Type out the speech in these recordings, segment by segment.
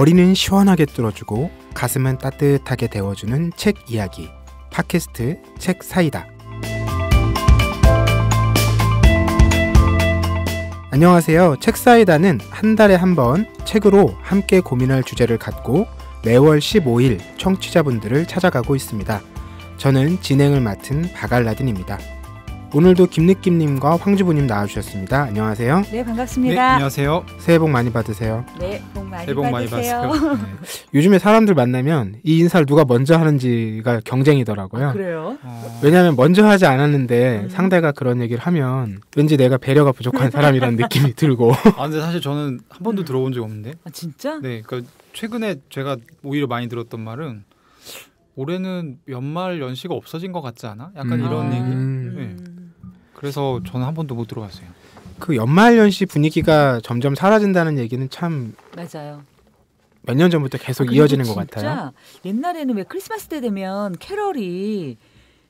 머리는 시원하게 뚫어주고 가슴은 따뜻하게 데워주는 책 이야기 팟캐스트 책 사이다. 안녕하세요. 책 사이다는 한 달에 한 번 책으로 함께 고민할 주제를 갖고 매월 15일 청취자분들을 찾아가고 있습니다. 저는 진행을 맡은 바갈라딘입니다. 오늘도 김느낌님과 황지부님 나와주셨습니다. 안녕하세요. 네 반갑습니다. 네, 안녕하세요. 새해 복 많이 받으세요. 네, 복 많이 새해 복 많이 받으세요. 받으세요. 네. 요즘에 사람들 만나면 이 인사를 누가 먼저 하는지가 경쟁이더라고요. 아, 그래요? 아... 왜냐하면 먼저 하지 않았는데 음. 상대가 그런 얘기를 하면 왠지 내가 배려가 부족한 사람이라는 느낌이 들고. 아 근데 사실 저는 한 번도 들어본 적 없는데. 아 진짜? 네, 그러니까 최근에 제가 오히려 많이 들었던 말은 올해는 연말 연시가 없어진 것 같지 않아? 약간 음. 이런 얘기. 음. 네. 그래서 저는 한 번도 못 들어봤어요. 그 연말연시 분위기가 점점 사라진다는 얘기는 참 맞아요. 몇 년 전부터 계속 아, 이어지는 것 같아요. 옛날에는 왜 크리스마스 때 되면 캐럴이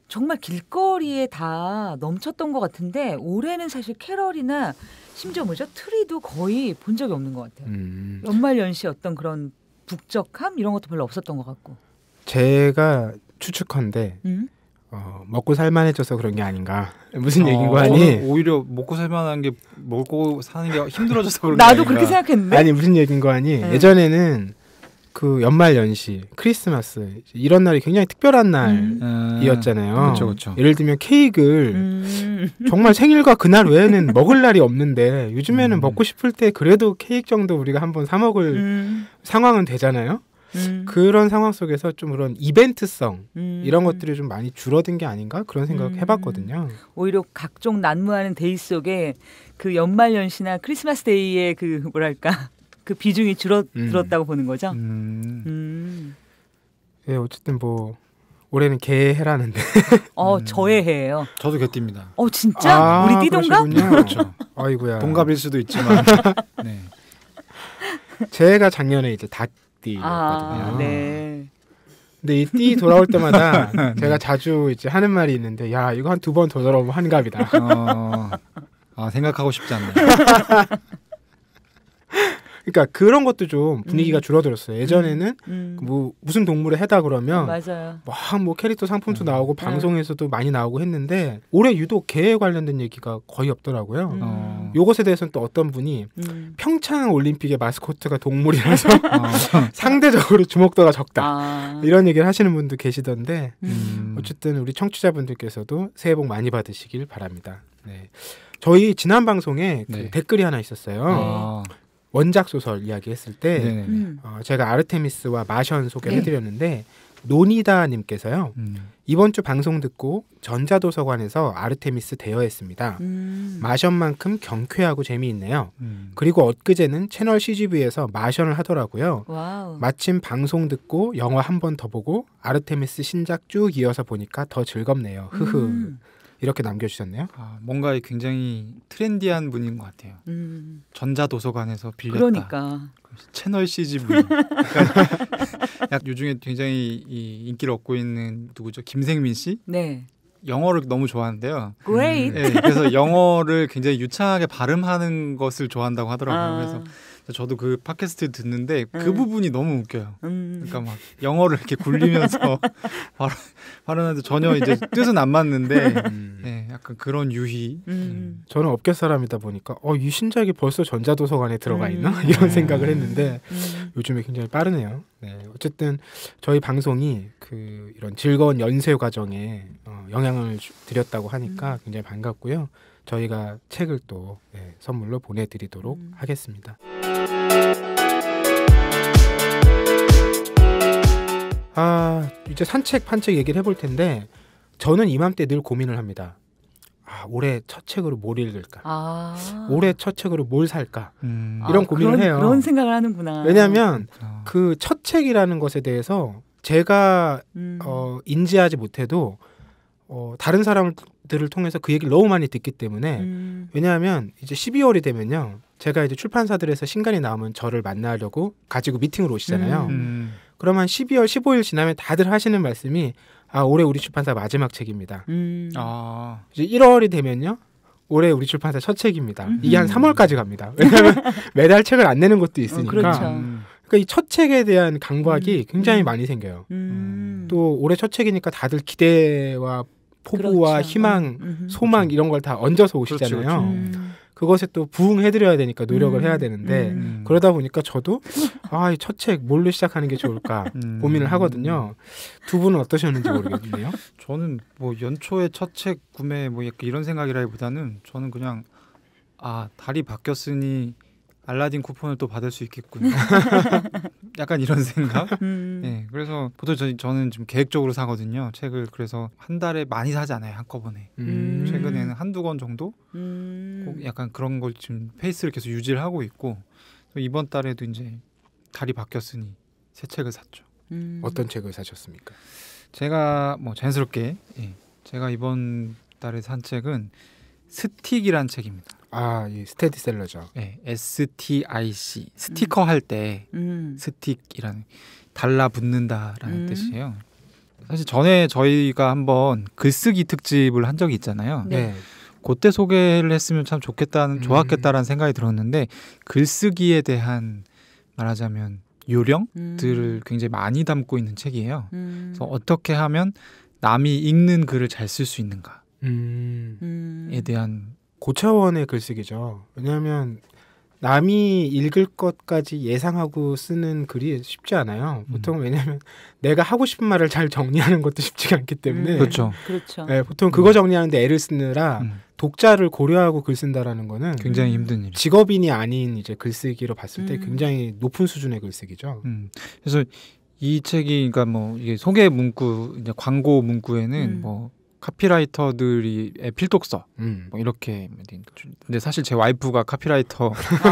정말 길거리에 다 넘쳤던 것 같은데 올해는 사실 캐럴이나 심지어 뭐죠 트리도 거의 본 적이 없는 것 같아요. 음. 연말연시 어떤 그런 북적함 이런 것도 별로 없었던 것 같고. 제가 추측한데 음? 어, 먹고 살만해져서 그런 게 아닌가 무슨 어, 얘기인 거 아니? 오히려 먹고 살만한 게 먹고 사는 게 힘들어져서 그런 게 나도 아닌가. 그렇게 생각했는데 아니 무슨 얘기인 거 아니? 네. 예전에는 그 연말 연시, 크리스마스 이런 날이 굉장히 특별한 음. 날이었잖아요. 음. 그쵸, 그쵸. 예를 들면 케이크를 음. 정말 생일과 그날 외에는 먹을 날이 없는데 요즘에는 음. 먹고 싶을 때 그래도 케이크 정도 우리가 한번 사 먹을 음. 상황은 되잖아요. 음. 그런 상황 속에서 좀 그런 이벤트성 음. 이런 것들이 좀 많이 줄어든 게 아닌가 그런 생각 음. 해봤거든요. 오히려 각종 난무하는 데이 속에 그 연말 연시나 크리스마스 데이의 그 뭐랄까 그 비중이 줄어들었다고 음. 보는 거죠. 음. 예, 네, 어쨌든 뭐 올해는 개해라는데. 어, 저의 해예요. 저도 개띠입니다. 어, 진짜? 아, 우리 띠동갑? 그렇죠. 아이고야. 동갑일 수도 있지만. 네. 제가 작년에 이제 닭 띠였거든요. 아, 네. 근데 이 띠 돌아올 때마다 네. 제가 자주 이제 하는 말이 있는데 야 이거 한 두 번더 돌아오면 환갑이다 어, 아 생각하고 싶지 않네. 그러니까 그런 것도 좀 분위기가 음. 줄어들었어요. 예전에는 음. 음. 뭐 무슨 동물에 해다 그러면 막뭐 캐릭터 상품도 음. 나오고 음. 방송에서도 많이 나오고 했는데 올해 유독 개에 관련된 얘기가 거의 없더라고요. 음. 어. 요것에 대해서는 또 어떤 분이 평창 올림픽의 마스코트가 동물이라서 어. 상대적으로 주목도가 적다 아. 이런 얘기를 하시는 분도 계시던데 어쨌든 우리 청취자분들께서도 새해 복 많이 받으시길 바랍니다. 네. 저희 지난 방송에 그 네. 댓글이 하나 있었어요. 아. 원작 소설 이야기했을 때 음. 어, 제가 아르테미스와 마션 소개 네. 해드렸는데 노니다님께서요 음. 이번 주 방송 듣고 전자도서관에서 아르테미스 대여했습니다. 음. 마션만큼 경쾌하고 재미있네요. 음. 그리고 엊그제는 채널 CGV에서 마션을 하더라고요. 와우. 마침 방송 듣고 영화 한 번 더 보고 아르테미스 신작 쭉 이어서 보니까 더 즐겁네요. 흐흐. 음. 이렇게 남겨주셨네요. 아, 뭔가 굉장히 트렌디한 분인 것 같아요. 음. 전자도서관에서 빌렸다. 그러니까. 채널 CG 분. 그러니까 요즘에 굉장히 이 인기를 얻고 있는 누구죠? 김생민 씨? 네. 영어를 너무 좋아하는데요. Great. 네, 그래서 영어를 굉장히 유창하게 발음하는 것을 좋아한다고 하더라고요. 아. 그래서 저도 그 팟캐스트 듣는데 그 음. 부분이 너무 웃겨요. 음. 그러니까 막 영어를 이렇게 굴리면서 바로 화려한데 전혀 이제 뜻은 안 맞는데 음. 네, 약간 그런 유희. 음. 음. 저는 업계 사람이다 보니까 어, 이 신작이 벌써 전자도서관에 들어가 음. 있나 음. 이런 네. 생각을 했는데 음. 요즘에 굉장히 빠르네요. 네, 어쨌든 저희 방송이 그 이런 즐거운 연쇄 과정에 어, 영향을 드렸다고 하니까 굉장히 반갑고요. 저희가 책을 또 네, 선물로 보내드리도록 하겠습니다. 아, 이제 산책, 판책 얘기를 해볼 텐데, 저는 이맘때 늘 고민을 합니다. 아, 올해 첫 책으로 뭘 읽을까? 아. 올해 첫 책으로 뭘 살까? 음. 이런 아, 고민을 그런, 해요. 그런 생각을 하는구나. 왜냐하면 아. 그첫 책이라는 것에 대해서 제가 음. 어, 인지하지 못해도 어, 다른 사람들을 통해서 그 얘기를 너무 많이 듣기 때문에 음. 왜냐하면 이제 12월이 되면요. 제가 이제 출판사들에서 신간이 나오면 저를 만나려고 가지고 미팅을 오시잖아요. 음. 음. 그러면 12월 15일 지나면 다들 하시는 말씀이 아 올해 우리 출판사 마지막 책입니다. 음. 아. 이제 1월이 되면요. 올해 우리 출판사 첫 책입니다. 음. 이게 한 3월까지 음. 갑니다. 왜냐면 매달 책을 안 내는 것도 어, 있으니까. 어, 그렇죠. 음. 그러니까 이 첫 책에 대한 강박이 음. 굉장히 음. 많이 생겨요. 또 올해 첫 책이니까 다들 기대와 포부와 그렇죠. 희망, 소망 그렇죠. 이런 걸 다 얹어서 오시잖아요. 그렇죠, 그렇죠. 그것에 또 부응해드려야 되니까 노력을 음. 해야 되는데 음, 음. 그러다 보니까 저도 아 이 첫 책 뭘로 시작하는 게 좋을까 음. 고민을 하거든요. 두 분은 어떠셨는지 모르겠는데요. 저는 뭐 연초에 첫 책 구매 뭐 이런 생각이라기보다는 저는 그냥 아 달이 바뀌었으니 알라딘 쿠폰을 또 받을 수 있겠군요. 약간 이런 생각. 음. 네, 그래서 보통 저, 저는 좀 계획적으로 사거든요. 책을 그래서 한 달에 많이 사지 않아요 한꺼번에. 음. 최근에는 한두 권 정도. 음. 꼭 약간 그런 걸 지금 페이스를 계속 유지를 하고 있고 이번 달에도 이제 달이 바뀌었으니 새 책을 샀죠. 음. 어떤 책을 사셨습니까? 제가 뭐 자연스럽게 예, 제가 이번 달에 산 책은 스틱이란 책입니다. 아, 예, 스테디셀러죠. 네, STIC 스티커 음. 할때 음. 스틱이라는 달라붙는다라는 음. 뜻이에요. 사실 전에 저희가 한번 글쓰기 특집을 한 적이 있잖아요. 네. 네. 그때 소개를 했으면 참 좋겠다는 음. 좋았겠다라는 생각이 들었는데 글쓰기에 대한 말하자면 요령들을 음. 굉장히 많이 담고 있는 책이에요. 음. 그래서 어떻게 하면 남이 읽는 글을 잘 쓸 수 있는가에 대한 고차원의 글쓰기죠. 왜냐하면 남이 읽을 것까지 예상하고 쓰는 글이 쉽지 않아요. 음. 보통 음. 왜냐하면 내가 하고 싶은 말을 잘 정리하는 것도 쉽지가 않기 음. 때문에 음. 그렇죠. 그렇죠. 네, 보통 그거 음. 정리하는데 애를 쓰느라 음. 독자를 고려하고 글 쓴다라는 거는 굉장히 힘든 일. 직업인이 아닌 이제 글쓰기로 봤을 때 굉장히 높은 수준의 글쓰기죠. 그래서 이 책이 그러니까 뭐 이게 소개 문구, 이제 광고 문구에는 뭐 카피라이터들이의 필독서 음. 뭐 이렇게 근데 사실 제 와이프가 카피라이터여서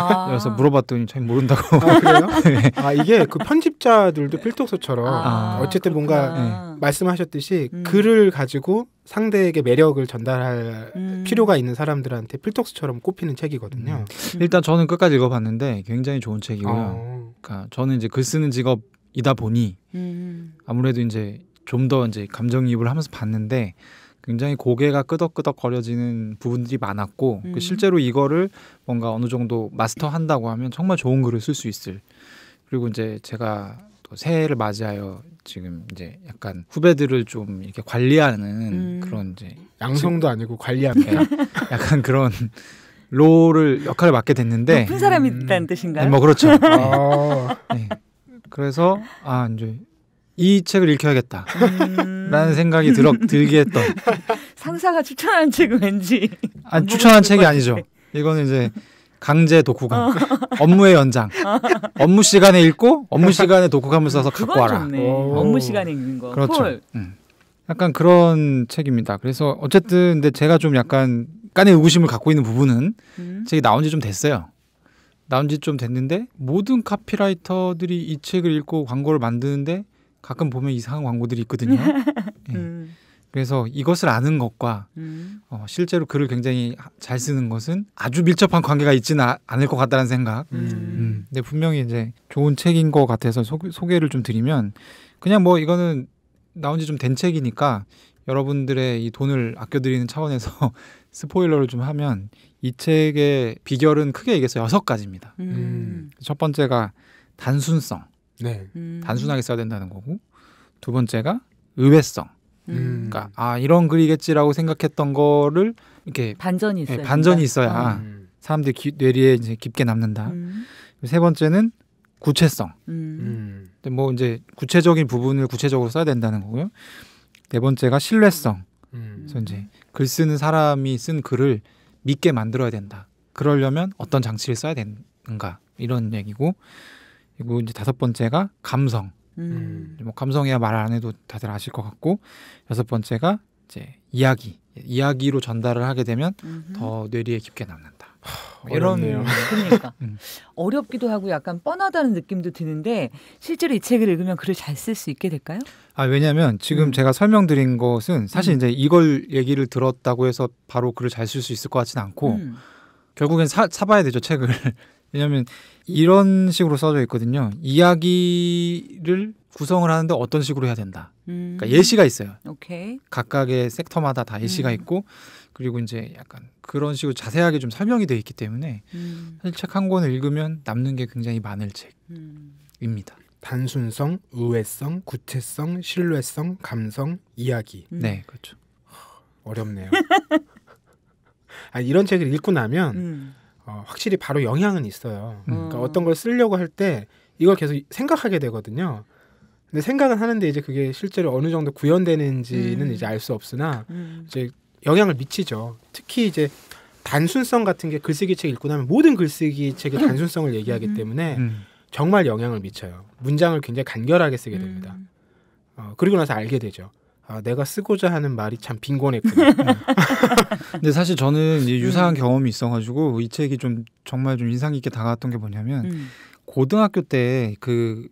아 물어봤더니 잘 모른다고 아, 그래요? 네. 아 이게 그 편집자들도 필독서처럼 아 어쨌든 그렇구나. 뭔가 네. 말씀하셨듯이 음. 글을 가지고 상대에게 매력을 전달할 음. 필요가 있는 사람들한테 필독서처럼 꼽히는 책이거든요. 음. 일단 저는 끝까지 읽어봤는데 굉장히 좋은 책이고요. 어. 그러니까 저는 이제 글 쓰는 직업이다 보니 음. 아무래도 이제 좀더 이제 감정이입을 하면서 봤는데 굉장히 고개가 끄덕끄덕거려지는 부분들이 많았고 그 음. 실제로 이거를 뭔가 어느 정도 마스터한다고 하면 정말 좋은 글을 쓸 수 있을 그리고 이제 제가 또 새해를 맞이하여 지금 이제 약간 후배들을 좀 이렇게 관리하는 음. 그런 이제 양성도 아니고 관리합니 네. 약간 그런 롤을 역할을 맡게 됐는데 높은 사람이란 음. 뜻인가요? 네, 뭐 그렇죠. 네. 네. 그래서 아 이제 이 책을 읽혀야겠다. 음... 라는 생각이 들어, 들게 했던. 상사가 추천한 책은 왠지. 아니, 추천한 책이 아니죠. 이거는 이제 강제 독후감. 어. 업무의 연장. 업무 시간에 읽고, 업무 시간에 독후감을 써서 갖고 와라. 어. 업무 시간에 읽는 거. 그렇죠. 음. 약간 그런 책입니다. 그래서 어쨌든 근데 제가 좀 약간 약간의 의구심을 갖고 있는 부분은 음. 책이 나온 지 좀 됐어요. 나온 지 좀 됐는데 모든 카피라이터들이 이 책을 읽고 광고를 만드는데 가끔 보면 이상한 광고들이 있거든요. 예. 음. 그래서 이것을 아는 것과 음. 어, 실제로 글을 굉장히 잘 쓰는 것은 아주 밀접한 관계가 있지는 아, 않을 것 같다는 생각. 음. 음. 근데 분명히 이제 좋은 책인 것 같아서 소, 소개를 좀 드리면 그냥 뭐 이거는 나온 지 좀 된 책이니까 여러분들의 이 돈을 아껴드리는 차원에서 스포일러를 좀 하면 이 책의 비결은 크게 얘기해서 여섯 가지입니다. 음. 첫 번째가 단순성. 네. 음. 단순하게 써야 된다는 거고 두 번째가 의외성. 음. 그러니까 아 이런 글이겠지라고 생각했던 거를 이렇게 반전이 있어야, 예, 반전이 있어야 음. 사람들 이 뇌리에 이제 깊게 남는다. 음. 세 번째는 구체성. 음. 음. 근데 뭐 이제 구체적인 부분을 구체적으로 써야 된다는 거고요. 네 번째가 신뢰성. 그래서 이제 글 쓰는 사람이 쓴 글을 믿게 만들어야 된다. 그러려면 어떤 장치를 써야 되는가 이런 얘기고 그리고 이제 다섯 번째가 감성. 음. 뭐 감성이야 말 안 해도 다들 아실 것 같고 여섯 번째가 이제 이야기. 이야기로 전달을 하게 되면 음흠. 더 뇌리에 깊게 남는다. 하, 이런 그러니까 음. 어렵기도 하고 약간 뻔하다는 느낌도 드는데 실제로 이 책을 읽으면 글을 잘 쓸 수 있게 될까요? 아 왜냐하면 지금 음. 제가 설명드린 것은 사실 음. 이제 이걸 얘기를 들었다고 해서 바로 글을 잘 쓸 수 있을 것 같지는 않고 음. 결국엔 사, 사봐야 되죠 책을 왜냐하면 이런 식으로 써져 있거든요. 이야기를 구성을 하는데 어떤 식으로 해야 된다. 그러니까 음. 그러니까 예시가 있어요. 오케이. 각각의 섹터마다 다 예시가 음. 있고 그리고 이제 약간 그런 식으로 자세하게 좀 설명이 되어 있기 때문에 음. 사실 책 한 권을 읽으면 남는 게 굉장히 많을 음. 책입니다. 단순성, 의외성, 구체성, 신뢰성, 감성, 이야기. 음. 네, 그렇죠. 어렵네요. 아, 이런 책을 읽고 나면 음. 어, 확실히 바로 영향은 있어요. 그러니까 음. 그러니까 어떤 걸 쓰려고 할 때 이걸 계속 생각하게 되거든요. 근데 생각은 하는데 이제 그게 실제로 어느 정도 구현되는지는 음. 이제 알 수 없으나 음. 이제 영향을 미치죠. 특히 이제 단순성 같은 게 글쓰기 책 읽고 나면 모든 글쓰기 책의 단순성을 얘기하기 음. 때문에 음. 정말 영향을 미쳐요. 문장을 굉장히 간결하게 쓰게 됩니다. 음. 어, 그리고 나서 알게 되죠. 아, 내가 쓰고자 하는 말이 참 빈곤했구나. 근데 사실 저는 이제 유사한 음. 경험이 있어가지고 이 책이 좀 정말 좀 인상 깊게 다가왔던 게 뭐냐면 음. 고등학교 때 그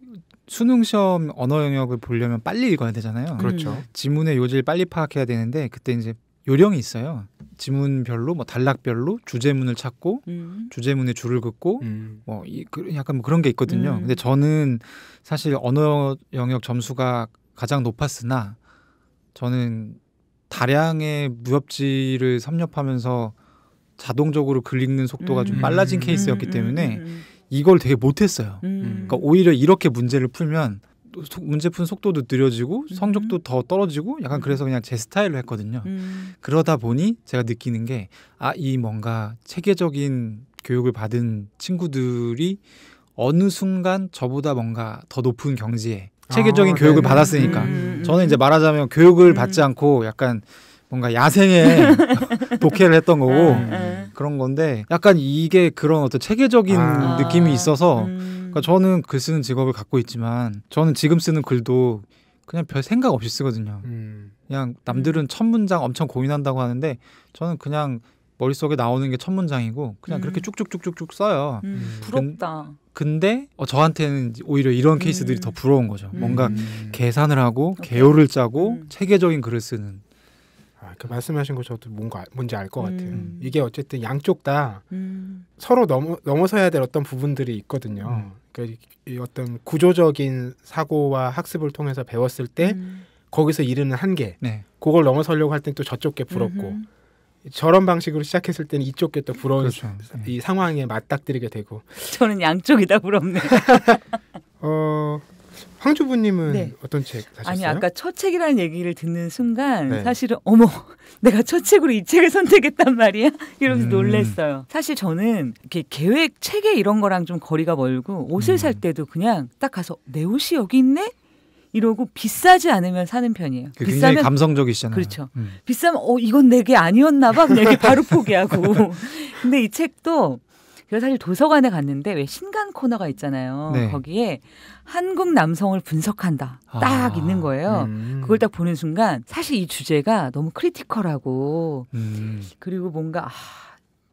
수능 시험 언어 영역을 보려면 빨리 읽어야 되잖아요. 그렇죠. 음. 지문의 요지를 빨리 파악해야 되는데 그때 이제 요령이 있어요. 지문별로 뭐 단락별로 주제문을 찾고 음. 주제문의 줄을 긋고 음. 뭐 이, 그, 약간 뭐 그런 게 있거든요. 음. 근데 저는 사실 언어 영역 점수가 가장 높았으나 저는 다량의 무협지를 섭렵하면서 자동적으로 글 읽는 속도가 음. 좀 빨라진 음. 케이스였기 음, 때문에 음, 음, 이걸 되게 못했어요. 그러니까 오히려 이렇게 문제를 풀면 문제 푼 속도도 느려지고 성적도 더 떨어지고 약간 그래서 그냥 제 스타일로 했거든요. 그러다 보니 제가 느끼는 게 아 이 뭔가 체계적인 교육을 받은 친구들이 어느 순간 저보다 뭔가 더 높은 경지에 체계적인 아, 교육을 네 받았으니까 음, 음, 음. 저는 이제 말하자면 교육을 음. 받지 않고 약간 뭔가 야생에 독해를 했던 거고 음. 그런 건데 약간 이게 그런 어떤 체계적인 아. 느낌이 있어서 음. 그러니까 저는 글 쓰는 직업을 갖고 있지만 저는 지금 쓰는 글도 그냥 별 생각 없이 쓰거든요. 그냥 남들은 첫 문장 엄청 고민한다고 하는데 저는 그냥 머릿속에 나오는 게 첫 문장이고 그냥 그렇게 쭉쭉쭉쭉쭉 써요. 부럽다. 근데 어, 저한테는 오히려 이런 음. 케이스들이 더 부러운 거죠. 음. 뭔가 음. 계산을 하고 개요를 짜고 음. 체계적인 글을 쓰는. 아, 그 말씀하신 거 저도 뭔가 뭔지 알 것 같아요. 음. 이게 어쨌든 양쪽 다 서로 넘어 넘어서야 될 어떤 부분들이 있거든요. 그러니까 이 어떤 구조적인 사고와 학습을 통해서 배웠을 때 거기서 이르는 한계, 네. 그걸 넘어서려고 할땐또 저쪽 게 부럽고. 저런 방식으로 시작했을 때는 이쪽게 또 부러운 그렇죠. 이 상황에 맞닥뜨리게 되고 저는 양쪽이 다부럽네 어, 황주부님은 네. 어떤 책 사셨어요? 아니 아까 첫 책이라는 얘기를 듣는 순간 네. 사실은 어머 내가 첫 책으로 이 책을 선택했단 말이야 이러면서 음. 놀랐어요. 사실 저는 이렇게 계획 책에 이런 거랑 좀 거리가 멀고 옷을 음. 살 때도 그냥 딱 가서 내 옷이 여기 있네 이러고 비싸지 않으면 사는 편이에요. 비싸면 감성적이시잖아요. 그렇죠. 음. 비싸면 어 이건 내게 아니었나 봐. 내게 바로 포기하고. 근데 이 책도 제가 사실 도서관에 갔는데 왜 신간 코너가 있잖아요. 네. 거기에 한국 남성을 분석한다. 아, 딱 아, 있는 거예요. 음. 그걸 딱 보는 순간 사실 이 주제가 너무 크리티컬하고 음. 그리고 뭔가 아,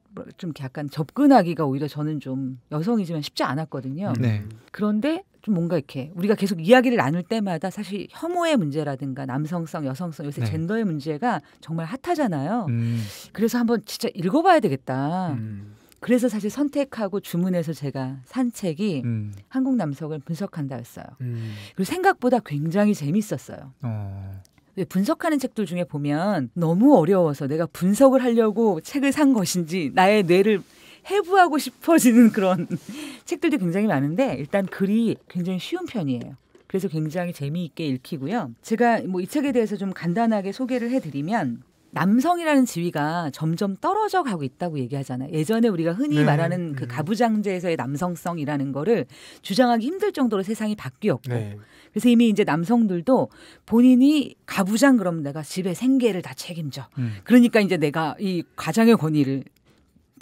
뭐 좀 약간 접근하기가 오히려 저는 좀 여성이지만 쉽지 않았거든요. 네. 그런데 좀 뭔가 이렇게 우리가 계속 이야기를 나눌 때마다 사실 혐오의 문제라든가 남성성, 여성성 요새 네. 젠더의 문제가 정말 핫하잖아요. 음. 그래서 한번 진짜 읽어봐야 되겠다. 음. 그래서 사실 선택하고 주문해서 제가 산 책이 음. 한국 남성을 분석한다였어요. 음. 그리고 생각보다 굉장히 재밌었어요. 어. 분석하는 책들 중에 보면 너무 어려워서 내가 분석을 하려고 책을 산 것인지 나의 뇌를 해부하고 싶어지는 그런 책들도 굉장히 많은데 일단 글이 굉장히 쉬운 편이에요. 그래서 굉장히 재미있게 읽히고요. 제가 뭐 이 책에 대해서 좀 간단하게 소개를 해드리면 남성이라는 지위가 점점 떨어져 가고 있다고 얘기하잖아요. 예전에 우리가 흔히 네. 말하는 그 음. 가부장제에서의 남성성이라는 거를 주장하기 힘들 정도로 세상이 바뀌었고 네. 그래서 이미 이제 남성들도 본인이 가부장 그럼 내가 집에 생계를 다 책임져. 음. 그러니까 이제 내가 이 가장의 권위를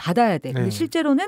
받아야 돼. 근데 네. 실제로는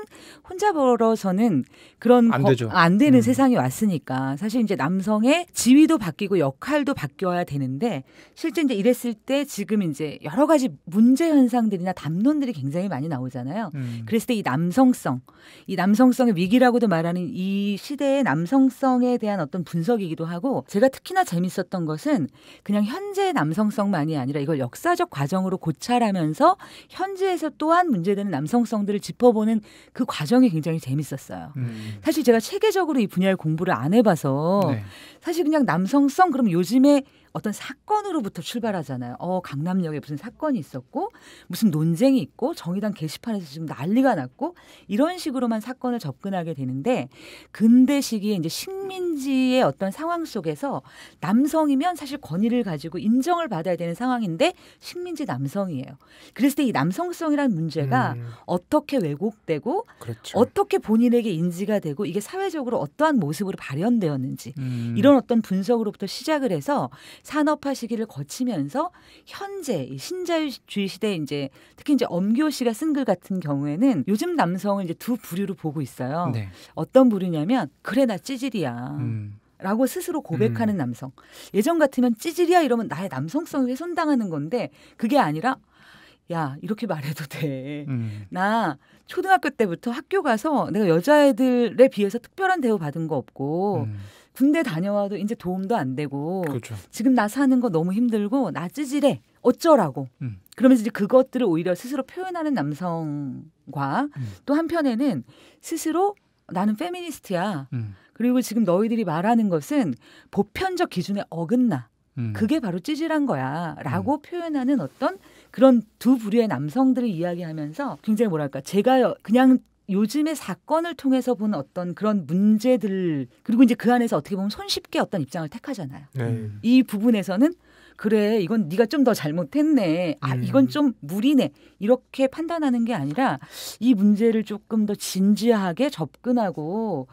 혼자 벌어서는 그런 안, 거, 되안 되는 음. 세상이 왔으니까 사실 이제 남성의 지위도 바뀌고 역할도 바뀌어야 되는데 실제 이제 이랬을 때 지금 이제 여러 가지 문제 현상들이나 담론들이 굉장히 많이 나오잖아요. 음. 그랬을 때 이 남성성, 이 남성성의 위기라고도 말하는 이 시대의 남성성에 대한 어떤 분석이기도 하고 제가 특히나 재밌었던 것은 그냥 현재 남성성만이 아니라 이걸 역사적 과정으로 고찰하면서 현재에서 또한 문제되는 남성 공통성들을 짚어보는 그 과정이 굉장히 재밌었어요. 음. 사실 제가 체계적으로 이 분야를 공부를 안 해봐서 네. 사실 그냥 남성성 그럼 요즘에 어떤 사건으로부터 출발하잖아요. 어, 강남역에 무슨 사건이 있었고 무슨 논쟁이 있고 정의당 게시판에서 지금 난리가 났고 이런 식으로만 사건을 접근하게 되는데 근대 시기에 이제 식민지의 어떤 상황 속에서 남성이면 사실 권위를 가지고 인정을 받아야 되는 상황인데 식민지 남성이에요. 그랬을 때 이 남성성이란 문제가 음. 어떻게 왜곡되고 그렇죠. 어떻게 본인에게 인지가 되고 이게 사회적으로 어떠한 모습으로 발현되었는지 음. 이런 어떤 분석으로부터 시작을 해서 산업화 시기를 거치면서 현재 신자유주의 시대 에 이제 특히 이제 엄교 씨가 쓴 글 같은 경우에는 요즘 남성을 이제 두 부류로 보고 있어요. 네. 어떤 부류냐면 그래 나 찌질이야. 음. 라고 스스로 고백하는 음. 남성. 예전 같으면 찌질이야 이러면 나의 남성성이 훼손당하는 건데 그게 아니라 야 이렇게 말해도 돼. 음. 나 초등학교 때부터 학교 가서 내가 여자애들에 비해서 특별한 대우 받은 거 없고 음. 군대 다녀와도 이제 도움도 안 되고 그렇죠. 지금 나 사는 거 너무 힘들고 나 찌질해 어쩌라고 음. 그러면서 이제 그것들을 오히려 스스로 표현하는 남성과 음. 또 한편에는 스스로 나는 페미니스트야 음. 그리고 지금 너희들이 말하는 것은 보편적 기준에 어긋나 음. 그게 바로 찌질한 거야라고 음. 표현하는 어떤 그런 두 부류의 남성들을 이야기하면서 굉장히 뭐랄까 제가 그냥 요즘의 사건을 통해서 본 어떤 그런 문제들 그리고 이제 그 안에서 어떻게 보면 손쉽게 어떤 입장을 택하잖아요. 네. 이 부분에서는 그래 이건 네가 좀 더 잘못했네 아 음. 이건 좀 무리네 이렇게 판단하는 게 아니라 이 문제를 조금 더 진지하게 접근하고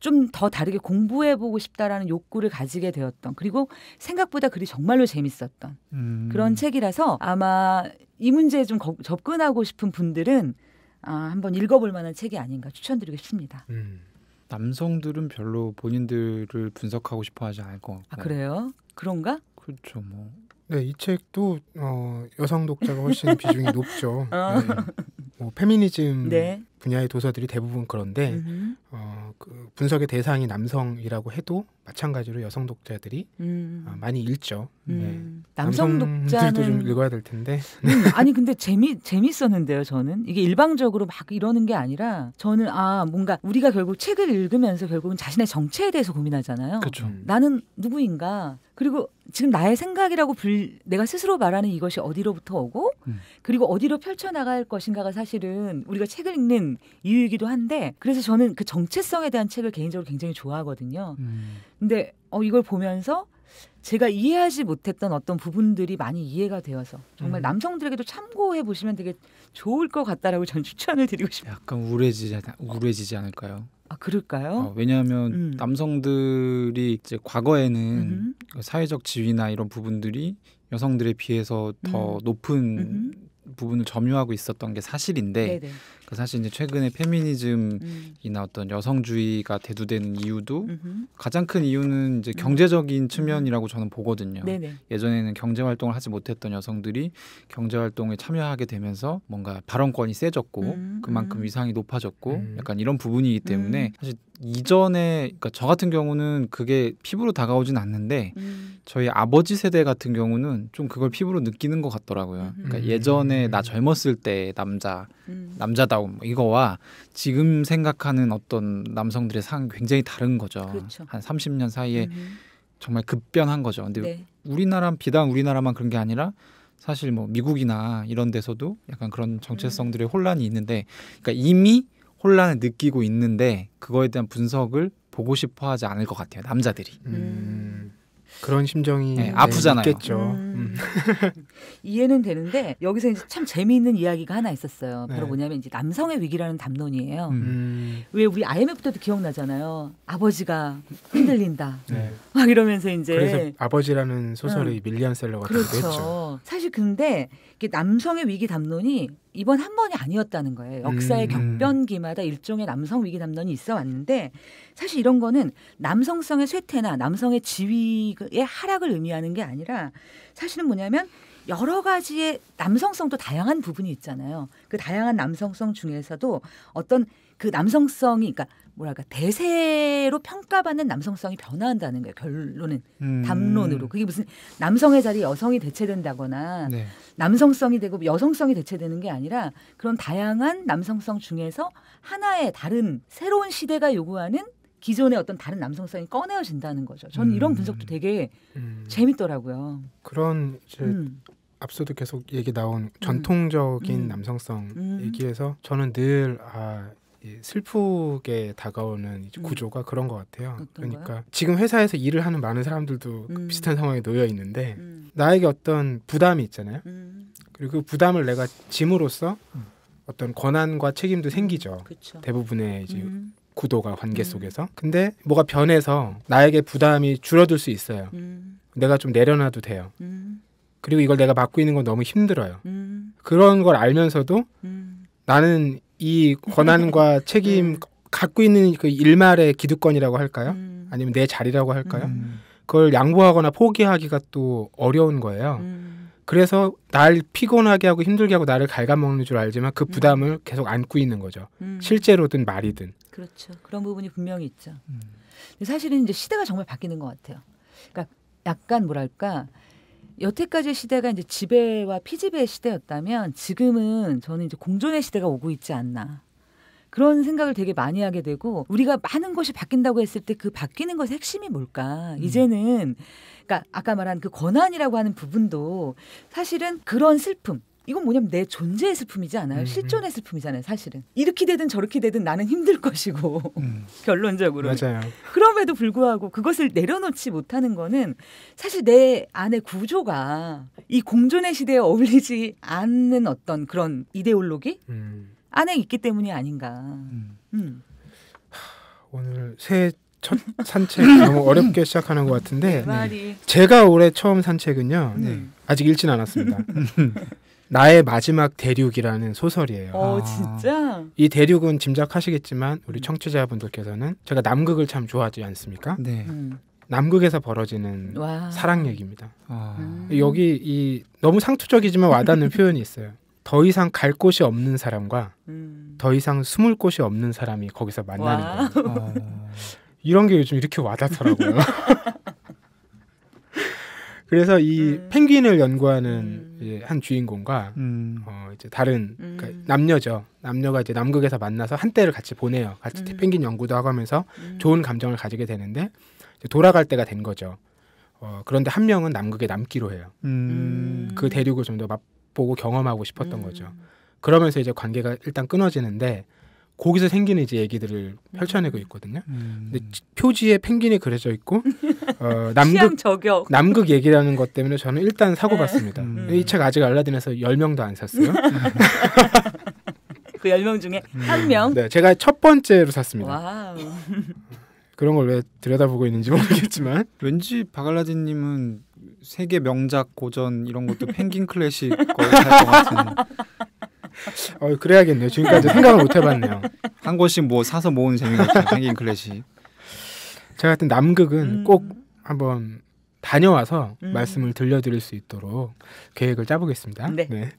좀 더 다르게 공부해 보고 싶다라는 욕구를 가지게 되었던 그리고 생각보다 글이 정말로 재밌었던 음. 그런 책이라서 아마 이 문제에 좀 거, 접근하고 싶은 분들은 아, 한번 읽어볼 만한 책이 아닌가 추천드리고 싶습니다. 음. 남성들은 별로 본인들을 분석하고 싶어하지 않을 것 같고. 아 그래요? 그런가? 그렇죠 뭐. 네, 이 책도 어, 여성 독자가 훨씬 비중이 높죠. 어. 네. 뭐페미니즘 네. 분야의 도서들이 대부분 그런데 어, 그 분석의 대상이 남성이라고 해도 마찬가지로 여성 독자들이 음. 어, 많이 읽죠. 음. 네. 남성 독자들도 좀 읽어야 될 텐데. 음, 아니 근데 재미 재밌었는데요. 저는 이게 일방적으로 막 이러는 게 아니라 저는 아 뭔가 우리가 결국 책을 읽으면서 결국은 자신의 정체에 대해서 고민하잖아요. 그쵸. 음. 나는 누구인가 그리고 지금 나의 생각이라고 불, 내가 스스로 말하는 이것이 어디로부터 오고 음. 그리고 어디로 펼쳐나갈 것인가가 사실은 우리가 책을 읽는 이유이기도 한데 그래서 저는 그 정체성에 대한 책을 개인적으로 굉장히 좋아하거든요. 음. 근데 어, 이걸 보면서 제가 이해하지 못했던 어떤 부분들이 많이 이해가 되어서 정말 음. 남성들에게도 참고해 보시면 되게 좋을 것 같다라고 전 추천을 드리고 싶어요. 약간 우울해지지, 우울해지지 않을까요? 아 그럴까요? 어, 왜냐하면 음. 남성들이 이제 과거에는 음. 사회적 지위나 이런 부분들이 여성들에 비해서 더 음. 높은 부분을 점유하고 있었던 게 사실인데 그 사실 이제 최근에 페미니즘이나 음. 어떤 여성주의가 대두되는 이유도 음흠. 가장 큰 이유는 이제 음. 경제적인 음. 측면이라고 저는 보거든요. 네네. 예전에는 경제 활동을 하지 못했던 여성들이 경제 활동에 참여하게 되면서 뭔가 발언권이 세졌고 음. 그만큼 음. 위상이 높아졌고 음. 약간 이런 부분이기 때문에 사실 이전에 그러니까 저 같은 경우는 그게 피부로 다가오진 않는데 음. 저희 아버지 세대 같은 경우는 좀 그걸 피부로 느끼는 것 같더라고요. 음. 그러니까 예전에 나 음. 젊었을 때 남자 음. 남자다움 뭐 이거와 지금 생각하는 어떤 남성들의 상황이 굉장히 다른 거죠. 그렇죠. 한 30년 사이에 음. 정말 급변한 거죠. 근데 네. 우리나라 비단 우리나라만 그런 게 아니라 사실 뭐 미국이나 이런 데서도 약간 그런 정체성들의 혼란이 있는데 그러니까 이미 혼란을 느끼고 있는데 그거에 대한 분석을 보고 싶어 하지 않을 것 같아요. 남자들이. 음. 그런 심정이 네, 아프잖아요. 있겠죠. 음. 음. 이해는 되는데 여기서 이제 참 재미있는 이야기가 하나 있었어요. 네. 바로 뭐냐면 이제 남성의 위기라는 담론이에요. 음. 음. 왜 우리 IMF 때도 기억나잖아요. 아버지가 흔들린다. 네. 막 이러면서 이제 그래서 아버지라는 소설이 밀리언셀러 가은 그렇죠. 죠 사실 근데 남성의 위기 담론이 이번 한 번이 아니었다는 거예요. 역사의 음. 격변기마다 일종의 남성 위기 담론이 있어 왔는데 사실 이런 거는 남성성의 쇠퇴나 남성의 지위의 하락을 의미하는 게 아니라 사실은 뭐냐면 여러 가지의 남성성도 다양한 부분이 있잖아요. 그 다양한 남성성 중에서도 어떤 그 남성성이 그러니까 뭐랄까 대세로 평가받는 남성성이 변화한다는 거예요. 결론은 음. 담론으로 그게 무슨 남성의 자리 여성이 대체된다거나 네. 남성성이 되고 여성성이 대체되는 게 아니라 그런 다양한 남성성 중에서 하나의 다른 새로운 시대가 요구하는 기존의 어떤 다른 남성성이 꺼내어진다는 거죠. 저는 음. 이런 분석도 되게 음. 재밌더라고요. 그런 이제 음. 앞서도 계속 얘기 나온 음. 전통적인 음. 남성성 얘기해서 저는 늘 아, 슬프게 다가오는 음. 구조가 음. 그런 것 같아요. 그러니까 지금 회사에서 일을 하는 많은 사람들도 그 음. 비슷한 상황에 놓여 있는데 음. 나에게 어떤 부담이 있잖아요. 음. 그리고 그 부담을 내가 짐으로써 음. 어떤 권한과 책임도 생기죠. 그쵸. 대부분의 이제 구도가 관계 속에서. 근데 뭐가 변해서 나에게 부담이 줄어들 수 있어요. 내가 좀 내려놔도 돼요. 그리고 이걸 내가 맡고 있는 건 너무 힘들어요. 그런 걸 알면서도 나는 이 권한과 네. 책임 갖고 있는 그 일말의 기득권이라고 할까요? 음. 아니면 내 자리라고 할까요? 음. 그걸 양보하거나 포기하기가 또 어려운 거예요. 음. 그래서 날 피곤하게 하고 힘들게 하고 나를 갉아먹는 줄 알지만 그 음. 부담을 계속 안고 있는 거죠. 음. 실제로든 말이든. 그렇죠. 그런 부분이 분명히 있죠. 음. 사실은 이제 시대가 정말 바뀌는 것 같아요. 그러니까 약간 뭐랄까 여태까지 시대가 이제 지배와 피지배의 시대였다면 지금은 저는 이제 공존의 시대가 오고 있지 않나. 그런 생각을 되게 많이 하게 되고 우리가 많은 것이 바뀐다고 했을 때 그 바뀌는 것의 핵심이 뭘까? 음. 이제는 그러니까 아까 말한 그 권한이라고 하는 부분도 사실은 그런 슬픔, 이건 뭐냐면 내 존재의 슬픔이지 않아요. 음, 음. 실존의 슬픔이잖아요, 사실은. 이렇게 되든 저렇게 되든 나는 힘들 것이고 음. 결론적으로. 맞아요. 그럼에도 불구하고 그것을 내려놓지 못하는 거는 사실 내 안의 구조가 이 공존의 시대에 어울리지 않는 어떤 그런 이데올로기 음. 안에 있기 때문이 아닌가. 음. 음. 하, 오늘 새첫 산책 너무 어렵게 시작하는 것 같은데 네. 제가 올해 처음 산책은요. 네. 아직 읽진 않았습니다. 나의 마지막 대륙이라는 소설이에요. 어, 아. 진짜? 이 대륙은 짐작하시겠지만 우리 청취자분들께서는 제가 남극을 참 좋아하지 않습니까? 네. 음. 남극에서 벌어지는 와. 사랑 얘기입니다. 아. 음. 여기 이 너무 상투적이지만 와닿는 표현이 있어요. 더 이상 갈 곳이 없는 사람과 음. 더 이상 숨을 곳이 없는 사람이 거기서 만나는 거예요. 아. 이런 게 요즘 이렇게 와닿더라고요. 그래서 이 음. 펭귄을 연구하는 음. 이제 한 주인공과 음. 어 이제 다른 그니까 남녀죠. 남녀가 이제 남극에서 만나서 한때를 같이 보내요. 같이 펭귄 연구도 하고 하면서 좋은 감정을 가지게 되는데 이제 돌아갈 때가 된 거죠. 어, 그런데 한 명은 남극에 남기로 해요. 음. 그 대륙을 좀 더 맛보고 경험하고 싶었던 음. 거죠. 그러면서 이제 관계가 일단 끊어지는데 거기서 생기는 이제 얘기들을 음. 펼쳐내고 있거든요. 음. 근데 표지에 펭귄이 그려져 있고 어, 남극 남극 얘기라는 것 때문에 저는 일단 사고 봤습니다. 음. 네. 이책 아직 알라딘에서 열 명도 안 샀어요. 그열명 중에 음. 한 명. 네, 제가 첫 번째로 샀습니다. 그런 걸 왜 들여다보고 있는지 모르겠지만 왠지 바갈라딘님은 세계 명작 고전 이런 것도 펭귄 클래식 거의 것 같은 어, 그래야겠네요. 지금까지 생각을 못 해봤네요. 한곳씩뭐 사서 모으는 재미가 있어요. 생긴 클래식. 제가 하여튼 남극은 음. 꼭 한번 다녀와서 음. 말씀을 들려드릴 수 있도록 계획을 짜보겠습니다. 네. 네.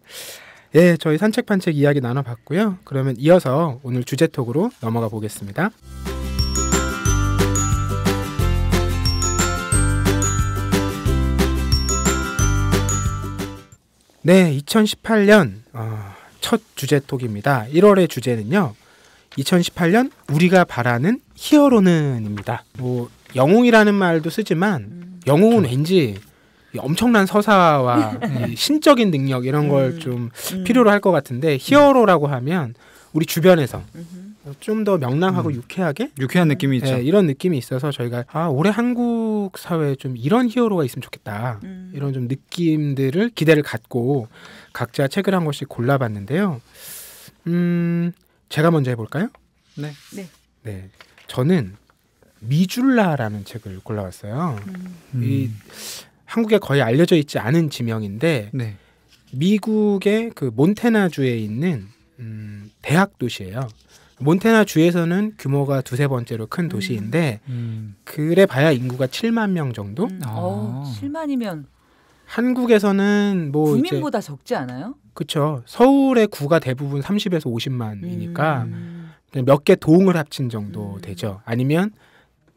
예, 저희 산책 반책 이야기 나눠봤고요. 그러면 이어서 오늘 주제 톡으로 넘어가 보겠습니다. 네, 2018년 어, 첫 주제톡입니다. 1월의 주제는요. 2018년 우리가 바라는 히어로는입니다. 뭐 영웅이라는 말도 쓰지만 음. 영웅은 그렇죠. 왠지 엄청난 서사와 신적인 능력 이런 걸좀 음. 음. 필요로 할 것 같은데 히어로라고 하면 우리 주변에서 좀 더 명랑하고 음. 유쾌하게 유쾌한 느낌이 네, 있죠. 이런 느낌이 있어서 저희가 아 올해 한국 사회에 좀 이런 히어로가 있으면 좋겠다 이런 좀 느낌들을 기대를 갖고 각자 책을 한 권씩 골라봤는데요. 음, 제가 먼저 해볼까요? 네. 네. 네. 저는 미줄라라는 책을 골라왔어요. 음. 이 한국에 거의 알려져 있지 않은 지명인데 네. 미국의 그 몬테나주에 있는 음, 대학 도시예요. 몬테나주에서는 규모가 두세 번째로 큰 도시인데 음. 음. 그래 봐야 인구가 7만 명 정도. 음. 어, 아. 오, 7만이면 한국에서는 뭐 국민보다 이제, 적지 않아요? 그렇죠. 서울의 구가 대부분 30에서 50만이니까 음. 몇개 도을 합친 정도 음. 되죠. 아니면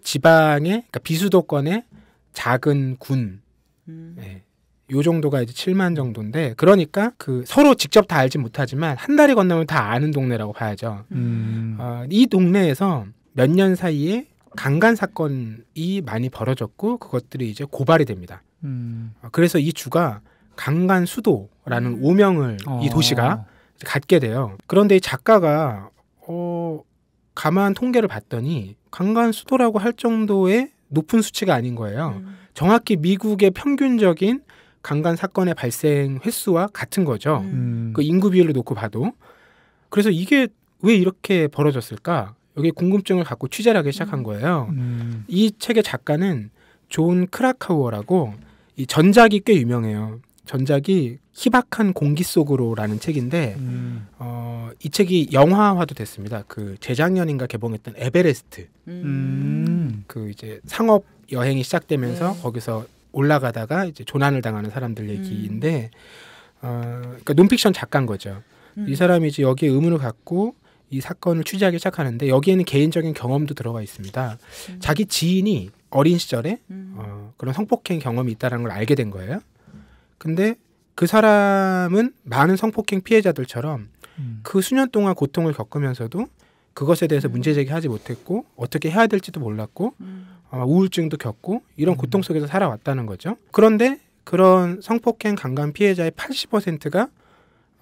지방의 그러니까 비수도권의 작은 군. 음. 네. 요 정도가 이제 7만 정도인데 그러니까 그 서로 직접 다 알지 못하지만 한 달이 건너면 다 아는 동네라고 봐야죠. 음. 어, 이 동네에서 몇 년 사이에 강간 사건이 많이 벌어졌고 그것들이 이제 고발이 됩니다. 음. 어, 그래서 이 주가 강간 수도라는 음. 오명을 어. 이 도시가 갖게 돼요. 그런데 이 작가가 어 가만 통계를 봤더니 강간 수도라고 할 정도의 높은 수치가 아닌 거예요. 음. 정확히 미국의 평균적인 강간 사건의 발생 횟수와 같은 거죠. 음. 음. 그 인구 비율로 놓고 봐도. 그래서 이게 왜 이렇게 벌어졌을까? 여기 궁금증을 갖고 취재를 하기 시작한 음. 거예요. 음. 이 책의 작가는 존 크라카우어라고 이 전작이 꽤 유명해요. 전작이 희박한 공기 속으로라는 책인데 음. 어, 이 책이 영화화도 됐습니다. 그 재작년인가 개봉했던 에베레스트 음. 그 이제 상업 여행이 시작되면서 네. 거기서 올라가다가 이제 조난을 당하는 사람들 얘기인데 음. 어, 그러니까 논픽션 작가인 거죠. 이 음. 사람이 이제 여기에 의문을 갖고 이 사건을 취재하기 시작하는데 여기에는 개인적인 경험도 들어가 있습니다. 음. 자기 지인이 어린 시절에 음. 어, 그런 성폭행 경험이 있다는 걸 알게 된 거예요. 근데 그 사람은 많은 성폭행 피해자들처럼 음. 그 수년 동안 고통을 겪으면서도 그것에 대해서 음. 문제 제기하지 못했고 어떻게 해야 될지도 몰랐고 음. 어, 우울증도 겪고 이런 음. 고통 속에서 살아왔다는 거죠. 그런데 그런 성폭행 강간 피해자의 80%가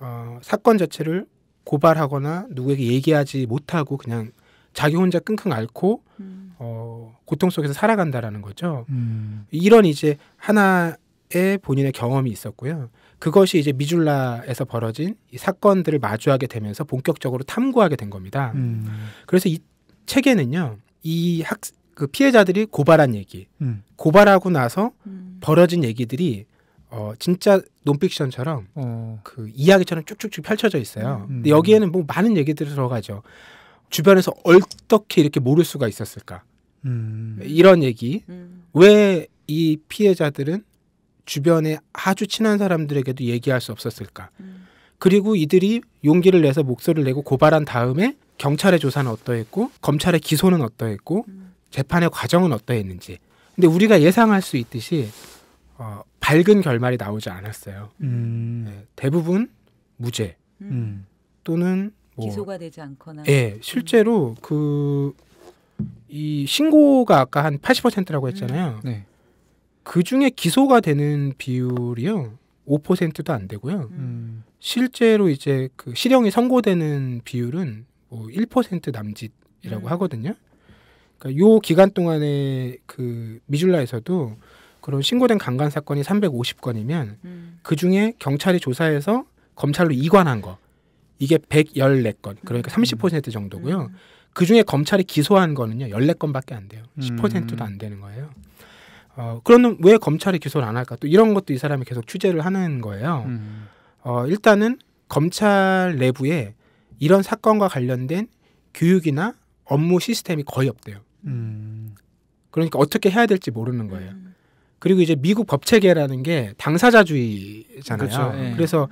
어, 사건 자체를 고발하거나 누구에게 얘기하지 못하고 그냥 자기 혼자 끙끙 앓고 음. 어, 고통 속에서 살아간다라는 거죠. 음. 이런 이제 하나의 본인의 경험이 있었고요. 그것이 이제 미줄라에서 벌어진 이 사건들을 마주하게 되면서 본격적으로 탐구하게 된 겁니다. 음. 그래서 이 책에는요, 이 학, 그 피해자들이 고발한 얘기, 음. 고발하고 나서 음. 벌어진 얘기들이 어 진짜 논픽션처럼 어. 그 이야기처럼 쭉쭉쭉 펼쳐져 있어요. 음. 근데 여기에는 뭐 많은 얘기들이 들어가죠. 주변에서 어떻게 이렇게 모를 수가 있었을까? 음. 이런 얘기. 음. 왜이 피해자들은 주변에 아주 친한 사람들에게도 얘기할 수 없었을까? 음. 그리고 이들이 용기를 내서 목소리를 내고 고발한 다음에 경찰의 조사는 어떠했고 검찰의 기소는 어떠했고 음. 재판의 과정은 어떠했는지. 근데 우리가 예상할 수 있듯이 어, 밝은 결말이 나오지 않았어요. 음. 네, 대부분 무죄 음. 또는 뭐, 기소가 되지 않거나. 예, 네, 실제로 그 이 신고가 아까 한 80%라고 했잖아요. 네. 그 중에 기소가 되는 비율이요 5%도 안 되고요. 음. 실제로 이제 그 실형이 선고되는 비율은 뭐1% 남짓이라고 음. 하거든요. 그니까요 기간 동안에 그 미줄라에서도 그리고 신고된 강간 사건이 350건이면 음. 그 중에 경찰이 조사해서 검찰로 이관한 거 이게 114건 음. 그러니까 30% 정도고요. 음. 그 중에 검찰이 기소한 거는요 14건밖에 안 돼요. 10%도 음. 안 되는 거예요. 어, 그러면 왜 검찰이 기소를 안 할까? 또 이런 것도 이 사람이 계속 취재를 하는 거예요. 어, 일단은 검찰 내부에 이런 사건과 관련된 교육이나 업무 시스템이 거의 없대요. 음. 그러니까 어떻게 해야 될지 모르는 거예요. 음. 그리고 이제 미국 법 체계라는 게 당사자주의잖아요. 그렇죠. 네. 그래서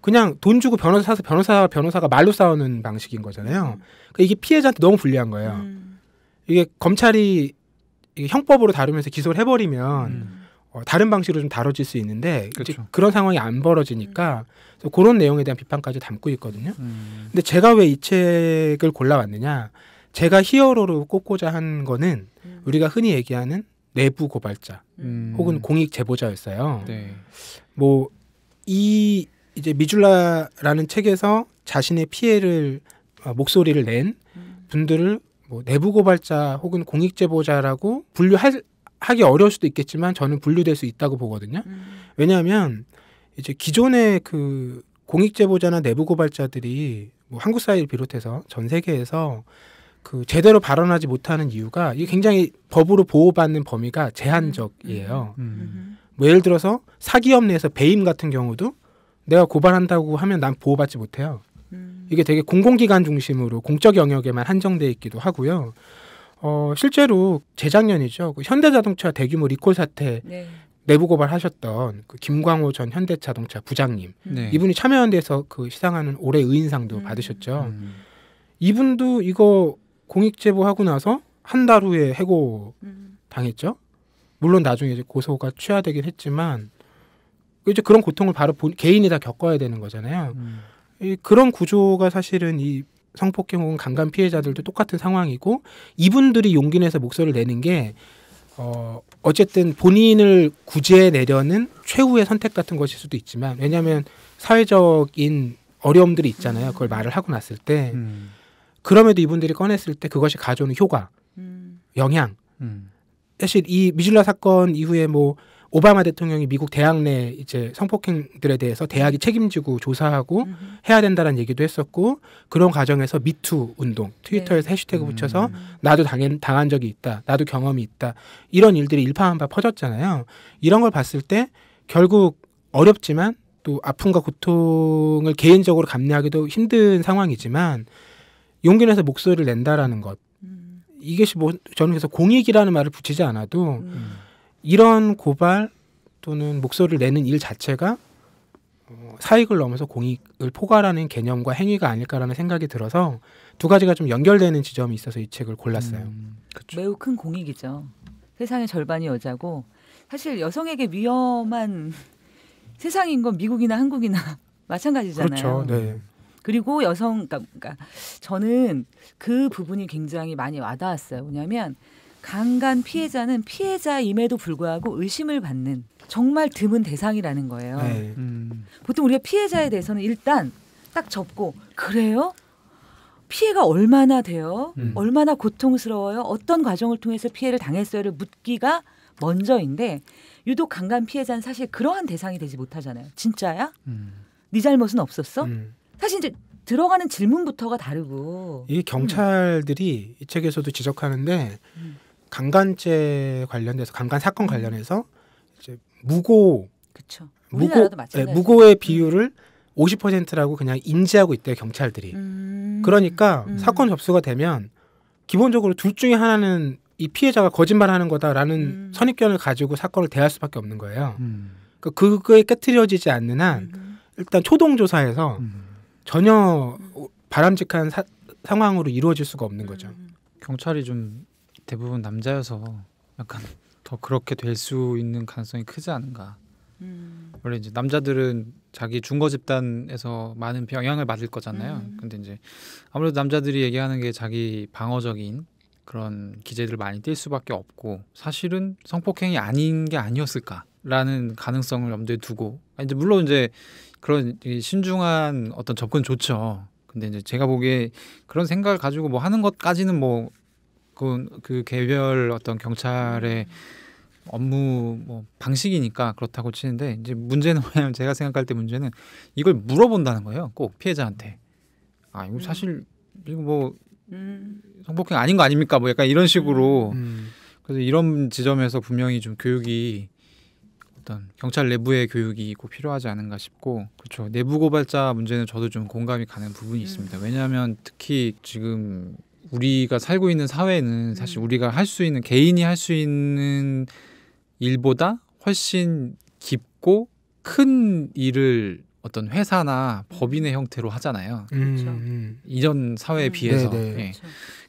그냥 돈 주고 변호사 사서 변호사 변호사가 말로 싸우는 방식인 거잖아요. 음. 그러니까 이게 피해자한테 너무 불리한 거예요. 음. 이게 검찰이 형법으로 다루면서 기소를 해버리면 음. 어, 다른 방식으로 좀 다뤄질 수 있는데 그렇죠. 그런 상황이 안 벌어지니까 음. 그런 내용에 대한 비판까지 담고 있거든요. 음. 근데 제가 왜 이 책을 골라왔느냐? 제가 히어로로 꼽고자 한 거는 음. 우리가 흔히 얘기하는 내부 고발자 음. 혹은 공익 제보자였어요. 네. 뭐이 이제 미줄라라는 책에서 자신의 피해를 어, 목소리를 낸 음. 분들을 뭐 내부 고발자 혹은 공익 제보자라고 분류할 하기 어려울 수도 있겠지만 저는 분류될 수 있다고 보거든요. 음. 왜냐하면 이제 기존의 그 공익 제보자나 내부 고발자들이 뭐 한국 사회를 비롯해서 전 세계에서 그 제대로 발언하지 못하는 이유가 이게 굉장히 법으로 보호받는 범위가 음. 제한적이에요. 음. 음. 음. 뭐 예를 들어서 사기업 내에서 배임 같은 경우도 내가 고발한다고 하면 난 보호받지 못해요. 이게 되게 공공기관 중심으로 공적 영역에만 한정돼 있기도 하고요. 어, 실제로 재작년이죠. 그 현대자동차 대규모 리콜 사태 네. 내부 고발하셨던 그 김광호 전 현대자동차 부장님 네. 이분이 참여연대에서 그 시상하는 올해 의인상도 음. 받으셨죠. 이분도 이거 공익 제보하고 나서 한 달 후에 해고 음. 당했죠. 물론 나중에 이제 고소가 취하되긴 했지만 이제 그런 고통을 바로 본, 개인이 다 겪어야 되는 거잖아요. 음. 이, 그런 구조가 사실은 이 성폭행 혹은 강간 피해자들도 똑같은 상황이고 이분들이 용기 내서 목소리를 내는 게 어, 어쨌든 본인을 구제내려는 해 최후의 선택 같은 것일 수도 있지만 왜냐하면 사회적인 어려움들이 있잖아요. 그걸 음. 말을 하고 났을 때 음. 그럼에도 이분들이 꺼냈을 때 그것이 가져오는 효과, 음. 영향. 음. 사실 이 미줄라 사건 이후에 뭐 오바마 대통령이 미국 대학 내 이제 성폭행들에 대해서 대학이 책임지고 조사하고 음 해야 된다는 얘기도 했었고 그런 과정에서 미투 운동 트위터에서 네. 해시태그 음. 붙여서 나도 당한 당한 적이 있다 나도 경험이 있다 이런 일들이 일파만파 퍼졌잖아요 이런 걸 봤을 때 결국 어렵지만 또 아픔과 고통을 개인적으로 감내하기도 힘든 상황이지만 용기 내서 목소리를 낸다라는 것. 음. 이것이 뭐 저는 그래서 공익이라는 말을 붙이지 않아도 음. 이런 고발 또는 목소리를 내는 일 자체가 어, 사익을 넘어서 공익을 포괄하는 개념과 행위가 아닐까라는 생각이 들어서 두 가지가 좀 연결되는 지점이 있어서 이 책을 골랐어요. 음, 매우 큰 공익이죠. 세상의 절반이 여자고 사실 여성에게 위험한 세상인 건 미국이나 한국이나 마찬가지잖아요. 그렇죠. 네. 그리고 여성 그러니까, 그러니까, 저는 그 부분이 굉장히 많이 와닿았어요. 왜냐하면 강간 피해자는 피해자임에도 불구하고 의심을 받는 정말 드문 대상이라는 거예요. 네. 음. 보통 우리가 피해자에 대해서는 일단 딱 접고 그래요? 피해가 얼마나 돼요? 음. 얼마나 고통스러워요? 어떤 과정을 통해서 피해를 당했어요를 묻기가 먼저인데 유독 강간 피해자는 사실 그러한 대상이 되지 못하잖아요. 진짜야? 음. 네 잘못은 없었어? 음. 사실 이제 들어가는 질문부터가 다르고 이 경찰들이 이 책에서도 지적하는데 음. 강간죄 관련돼서 강간 사건 음. 관련해서 이제 무고 그쵸. 무고 네, 무고의 음. 비율을 50%라고 그냥 인지하고 있대요 경찰들이. 음, 그러니까 음. 사건 접수가 되면 기본적으로 둘 중에 하나는 이 피해자가 거짓말하는 거다라는 음. 선입견을 가지고 사건을 대할 수밖에 없는 거예요. 그러니까 그게 깨트려지지 않는 한 일단 초동 조사에서 전혀 바람직한 사, 상황으로 이루어질 수가 없는 음. 거죠. 경찰이 좀 대부분 남자여서 약간 더 그렇게 될 수 있는 가능성이 크지 않은가. 음. 원래 이제 남자들은 자기 중거 집단에서 많은 영향을 받을 거잖아요. 음. 근데 이제 아무래도 남자들이 얘기하는 게 자기 방어적인 그런 기재들을 많이 띌 수밖에 없고 사실은 성폭행이 아닌 게 아니었을까라는 가능성을 염두에 두고 아, 이제 물론 이제 그런 신중한 어떤 접근 좋죠. 근데 이제 제가 보기에 그런 생각을 가지고 뭐 하는 것까지는 뭐그그 개별 어떤 경찰의 업무 뭐 방식이니까 그렇다고 치는데 이제 문제는 뭐냐면 제가 생각할 때 문제는 이걸 물어본다는 거예요. 꼭 피해자한테. 아 이거 사실 이거 뭐 음. 성폭행 아닌 거 아닙니까? 뭐 약간 이런 식으로. 음. 그래서 이런 지점에서 분명히 좀 교육이 어떤 경찰 내부의 교육이 꼭 필요하지 않은가 싶고 그렇죠 내부 고발자 문제는 저도 좀 공감이 가는 부분이 음. 있습니다 왜냐하면 특히 지금 우리가 살고 있는 사회는 사실 음. 우리가 할 수 있는 개인이 할 수 있는 일보다 훨씬 깊고 큰 일을 어떤 회사나 법인의 음. 형태로 하잖아요. 그렇죠 음. 음. 이전 사회에 음. 비해서. 네. 네. 예.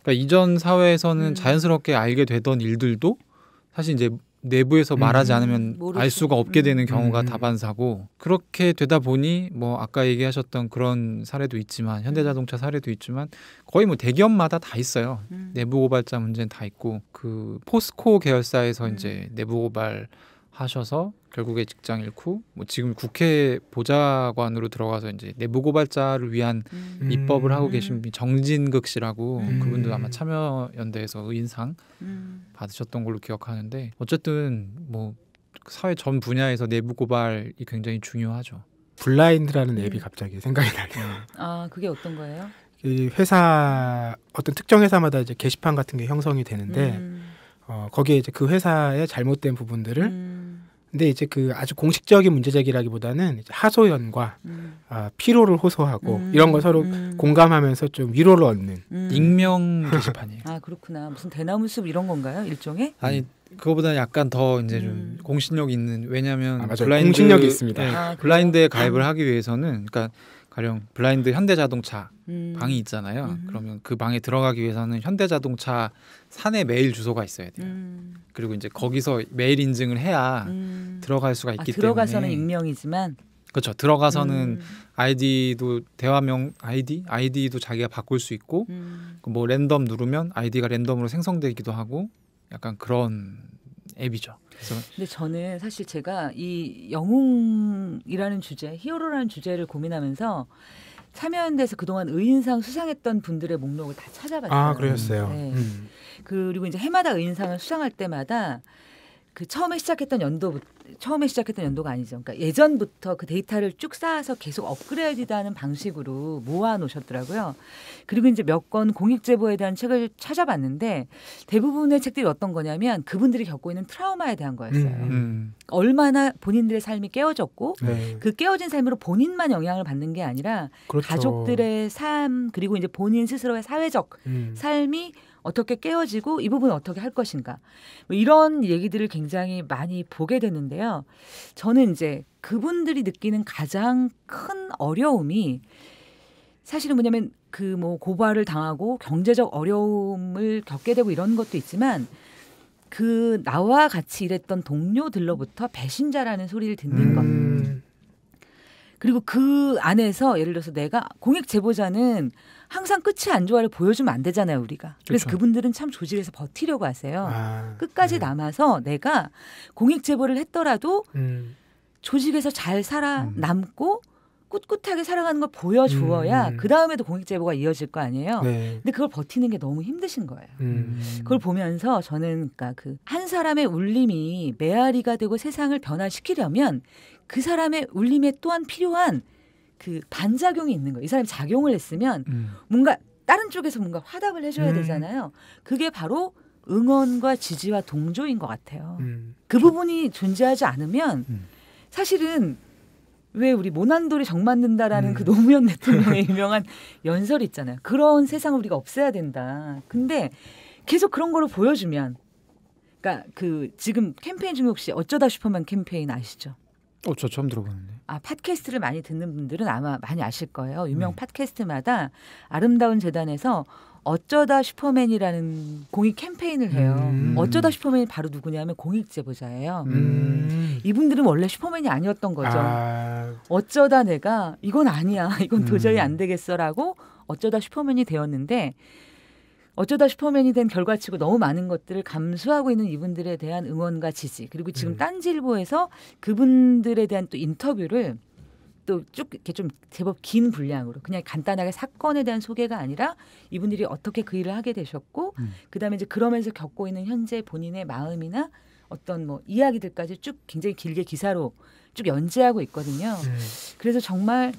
그러니까 이전 사회에서는 자연스럽게 알게 되던 일들도 사실 이제 내부에서 음. 말하지 않으면 모르겠어요. 알 수가 없게 되는 음. 경우가 음. 다반사고 그렇게 되다 보니 뭐 아까 얘기하셨던 그런 사례도 있지만 현대자동차 음. 사례도 있지만 거의 뭐 대기업마다 다 있어요 음. 내부 고발자 문제는 다 있고 그 포스코 계열사에서 음. 이제 내부 고발 하셔서 결국에 직장 잃고 뭐 지금 국회 보좌관으로 들어가서 이제 내부 고발자를 위한 음. 입법을 하고 음. 계신 정진극 씨라고 음. 그분도 아마 참여 연대에서 의인상 음. 받으셨던 걸로 기억하는데 어쨌든 뭐 사회 전 분야에서 내부 고발이 굉장히 중요하죠. 블라인드라는 앱이 음. 갑자기 생각이 나네요. 음. 아 그게 어떤 거예요? 이 회사 어떤 특정 회사마다 이제 게시판 같은 게 형성이 되는데 어, 거기에 이제 그 회사의 잘못된 부분들을 근데 이제 그 아주 공식적인 문제 제기라기보다는 이제 하소연과 음. 아, 피로를 호소하고 음. 이런 걸 서로 음. 공감하면서 좀 위로를 얻는 음. 익명 게시판이에요. 아 그렇구나. 무슨 대나무 숲 이런 건가요? 일종의? 아니 그거보다 약간 더 이제 좀 음. 공신력 있는 왜냐하면 아, 블라인드, 공신력이 있습니다. 네, 아, 블라인드에 가입을 음. 하기 위해서는 그러니까 가령 블라인드 현대자동차 방이 있잖아요. 그러면 그 방에 들어가기 위해서는 현대자동차 사내 메일 주소가 있어야 돼요. 그리고 이제 거기서 메일 인증을 해야 음. 들어갈 수가 아, 있기 아, 들어가서는 때문에 들어가서는 익명이지만 그렇죠. 들어가서는 음. 아이디도 대화명 아이디 아이디도 자기가 바꿀 수 있고 음. 그 뭐 랜덤 누르면 아이디가 랜덤으로 생성되기도 하고 약간 그런 앱이죠. 그래서 근데 저는 사실 제가 이 영웅이라는 주제, 히어로라는 주제를 고민하면서 참여연대에서 그동안 의인상 수상했던 분들의 목록을 다 찾아봤어요. 아, 그러셨어요. 네. 음. 그리고 이제 해마다 인상을 수상할 때마다 그 처음에 시작했던 연도부터 처음에 시작했던 연도가 아니죠. 그러니까 예전부터 그 데이터를 쭉 쌓아서 계속 업그레이드하는 방식으로 모아 놓으셨더라고요. 그리고 이제 몇 권 공익 제보에 대한 책을 찾아봤는데 대부분의 책들이 어떤 거냐면 그분들이 겪고 있는 트라우마에 대한 거였어요. 음, 음. 얼마나 본인들의 삶이 깨어졌고 네. 그 깨어진 삶으로 본인만 영향을 받는 게 아니라 그렇죠. 가족들의 삶 그리고 이제 본인 스스로의 사회적 음. 삶이 어떻게 깨어지고 이 부분 을 어떻게 할 것인가 뭐 이런 얘기들을 굉장히 많이 보게 되는데요. 저는 이제 그분들이 느끼는 가장 큰 어려움이 사실은 뭐냐면 그 뭐 고발을 당하고 경제적 어려움을 겪게 되고 이런 것도 있지만 그 나와 같이 일했던 동료들로부터 배신자라는 소리를 듣는 음. 것. 그리고 그 안에서 예를 들어서 내가 공익 제보자는 항상 끝이 안 좋아를 보여주면 안 되잖아요 우리가. 그래서 그렇죠. 그분들은 참 조직에서 버티려고 하세요. 아, 끝까지 네. 남아서 내가 공익 제보를 했더라도 음. 조직에서 잘 살아남고 음. 꿋꿋하게 살아가는 걸 보여주어야 음. 그 다음에도 공익 제보가 이어질 거 아니에요. 네. 근데 그걸 버티는 게 너무 힘드신 거예요. 음. 그걸 보면서 저는 그니까그 한 사람의 울림이 메아리가 되고 세상을 변화시키려면 그 사람의 울림에 또한 필요한 그 반작용이 있는 거예요. 이 사람이 작용을 했으면 음. 뭔가 다른 쪽에서 뭔가 화답을 해줘야 음. 되잖아요. 그게 바로 응원과 지지와 동조인 것 같아요. 음. 그 부분이 존재하지 않으면 음. 사실은 왜 우리 모난돌이 정 맞는다라는 그 음. 노무현 대통령의 유명한 연설 있잖아요. 그런 세상 을 우리가 없애야 된다. 근데 계속 그런 거를 보여주면 그러니까 그 지금 캠페인 중에 혹시 어쩌다 슈퍼맨 캠페인 아시죠? 어, 저 처음 들어보는데. 아, 팟캐스트를 많이 듣는 분들은 아마 많이 아실 거예요. 유명 네. 팟캐스트마다 아름다운 재단에서 어쩌다 슈퍼맨이라는 공익 캠페인을 해요. 음. 어쩌다 슈퍼맨이 바로 누구냐면 공익 제보자예요. 음. 음. 이분들은 원래 슈퍼맨이 아니었던 거죠. 아. 어쩌다 내가 이건 아니야. 이건 도저히 음. 안 되겠어라고 어쩌다 슈퍼맨이 되었는데 어쩌다 슈퍼맨이 된 결과치고 너무 많은 것들을 감수하고 있는 이분들에 대한 응원과 지지 그리고 지금 음. 딴지일보에서 그분들에 대한 또 인터뷰를 또 쭉 이렇게 좀 제법 긴 분량으로 그냥 간단하게 사건에 대한 소개가 아니라 이분들이 어떻게 그 일을 하게 되셨고 음. 그다음에 이제 그러면서 겪고 있는 현재 본인의 마음이나 어떤 뭐 이야기들까지 쭉 굉장히 길게 기사로 쭉 연재하고 있거든요. 음. 그래서 정말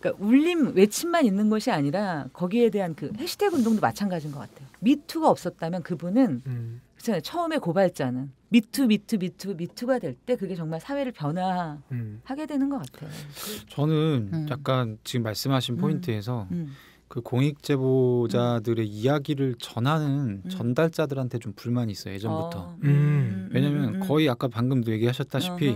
그러니까 울림 외침만 있는 것이 아니라 거기에 대한 그 해시태그 운동도 마찬가지인 것 같아요. 미투가 없었다면 그분은 음. 그렇잖아요. 처음에 고발자는 미투 미투 미투 미투가 될 때 그게 정말 사회를 변화하게 음. 되는 것 같아요. 저는 음. 약간 지금 말씀하신 음. 포인트에서 음. 그 공익 제보자들의 이야기를 전하는 음. 전달자들한테 좀 불만이 있어요. 예전부터. 어. 왜냐하면 거의 아까 방금도 얘기하셨다시피. 어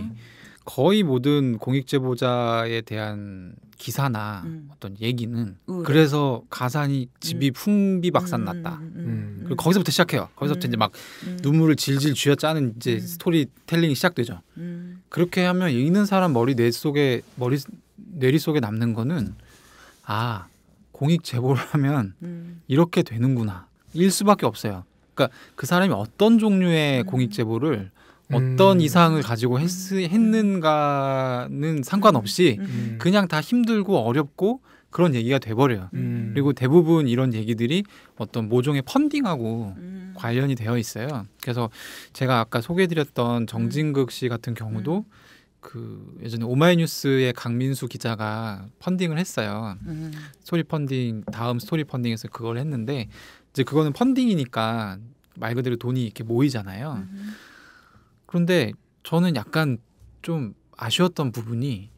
거의 모든 공익 제보자에 대한 기사나 음. 어떤 얘기는 우울해. 음. 그래서 가산이 집이 음. 풍비박산났다. 음, 음, 음. 그리고 거기서부터 시작해요. 거기서부터 이제 막 눈물을 질질 쥐어짜는 이제 스토리텔링이 시작되죠. 그렇게 하면 읽는 사람 머리 뇌 속에 머리 뇌리 속에 남는 거는 아 공익 제보를 하면 이렇게 되는구나 일 수밖에 없어요. 그러니까 그 사람이 어떤 종류의 공익 제보를 어떤 음. 이상을 가지고 했, 는가는 상관없이 음. 음. 그냥 다 힘들고 어렵고 그런 얘기가 돼버려요. 음. 그리고 대부분 이런 얘기들이 어떤 모종의 펀딩하고 음. 관련이 되어 있어요. 그래서 제가 아까 소개해드렸던 정진극 씨 같은 경우도 그 예전에 오마이뉴스의 강민수 기자가 펀딩을 했어요. 스토리 펀딩 다음 스토리 펀딩에서 그걸 했는데 이제 그거는 펀딩이니까 말 그대로 돈이 이렇게 모이잖아요. 그런데 저는 약간 좀 아쉬웠던 부분이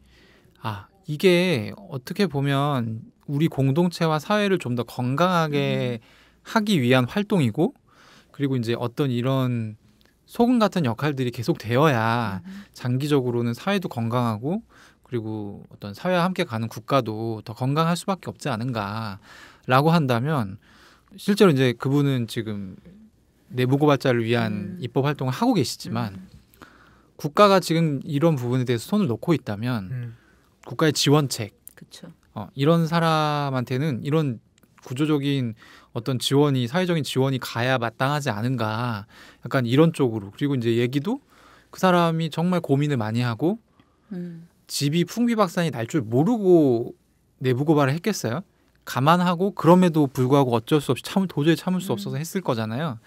아 이게 어떻게 보면 우리 공동체와 사회를 좀 더 건강하게 음. 하기 위한 활동이고 그리고 이제 어떤 이런 소금 같은 역할들이 계속 되어야 음. 장기적으로는 사회도 건강하고 그리고 어떤 사회와 함께 가는 국가도 더 건강할 수밖에 없지 않은가라고 한다면 실제로 이제 그분은 지금 내부고발자를 위한 음. 입법 활동을 하고 계시지만 음. 국가가 지금 이런 부분에 대해서 손을 놓고 있다면 음. 국가의 지원책 그쵸. 어, 이런 사람한테는 이런 구조적인 어떤 지원이 사회적인 지원이 가야 마땅하지 않은가 약간 이런 쪽으로 그리고 이제 얘기도 그 사람이 정말 고민을 많이 하고 음. 집이 풍비박산이 날 줄 모르고 내부 고발을 했겠어요 감안하고 그럼에도 불구하고 어쩔 수 없이 참 도저히 참을 수 음. 없어서 했을 거잖아요.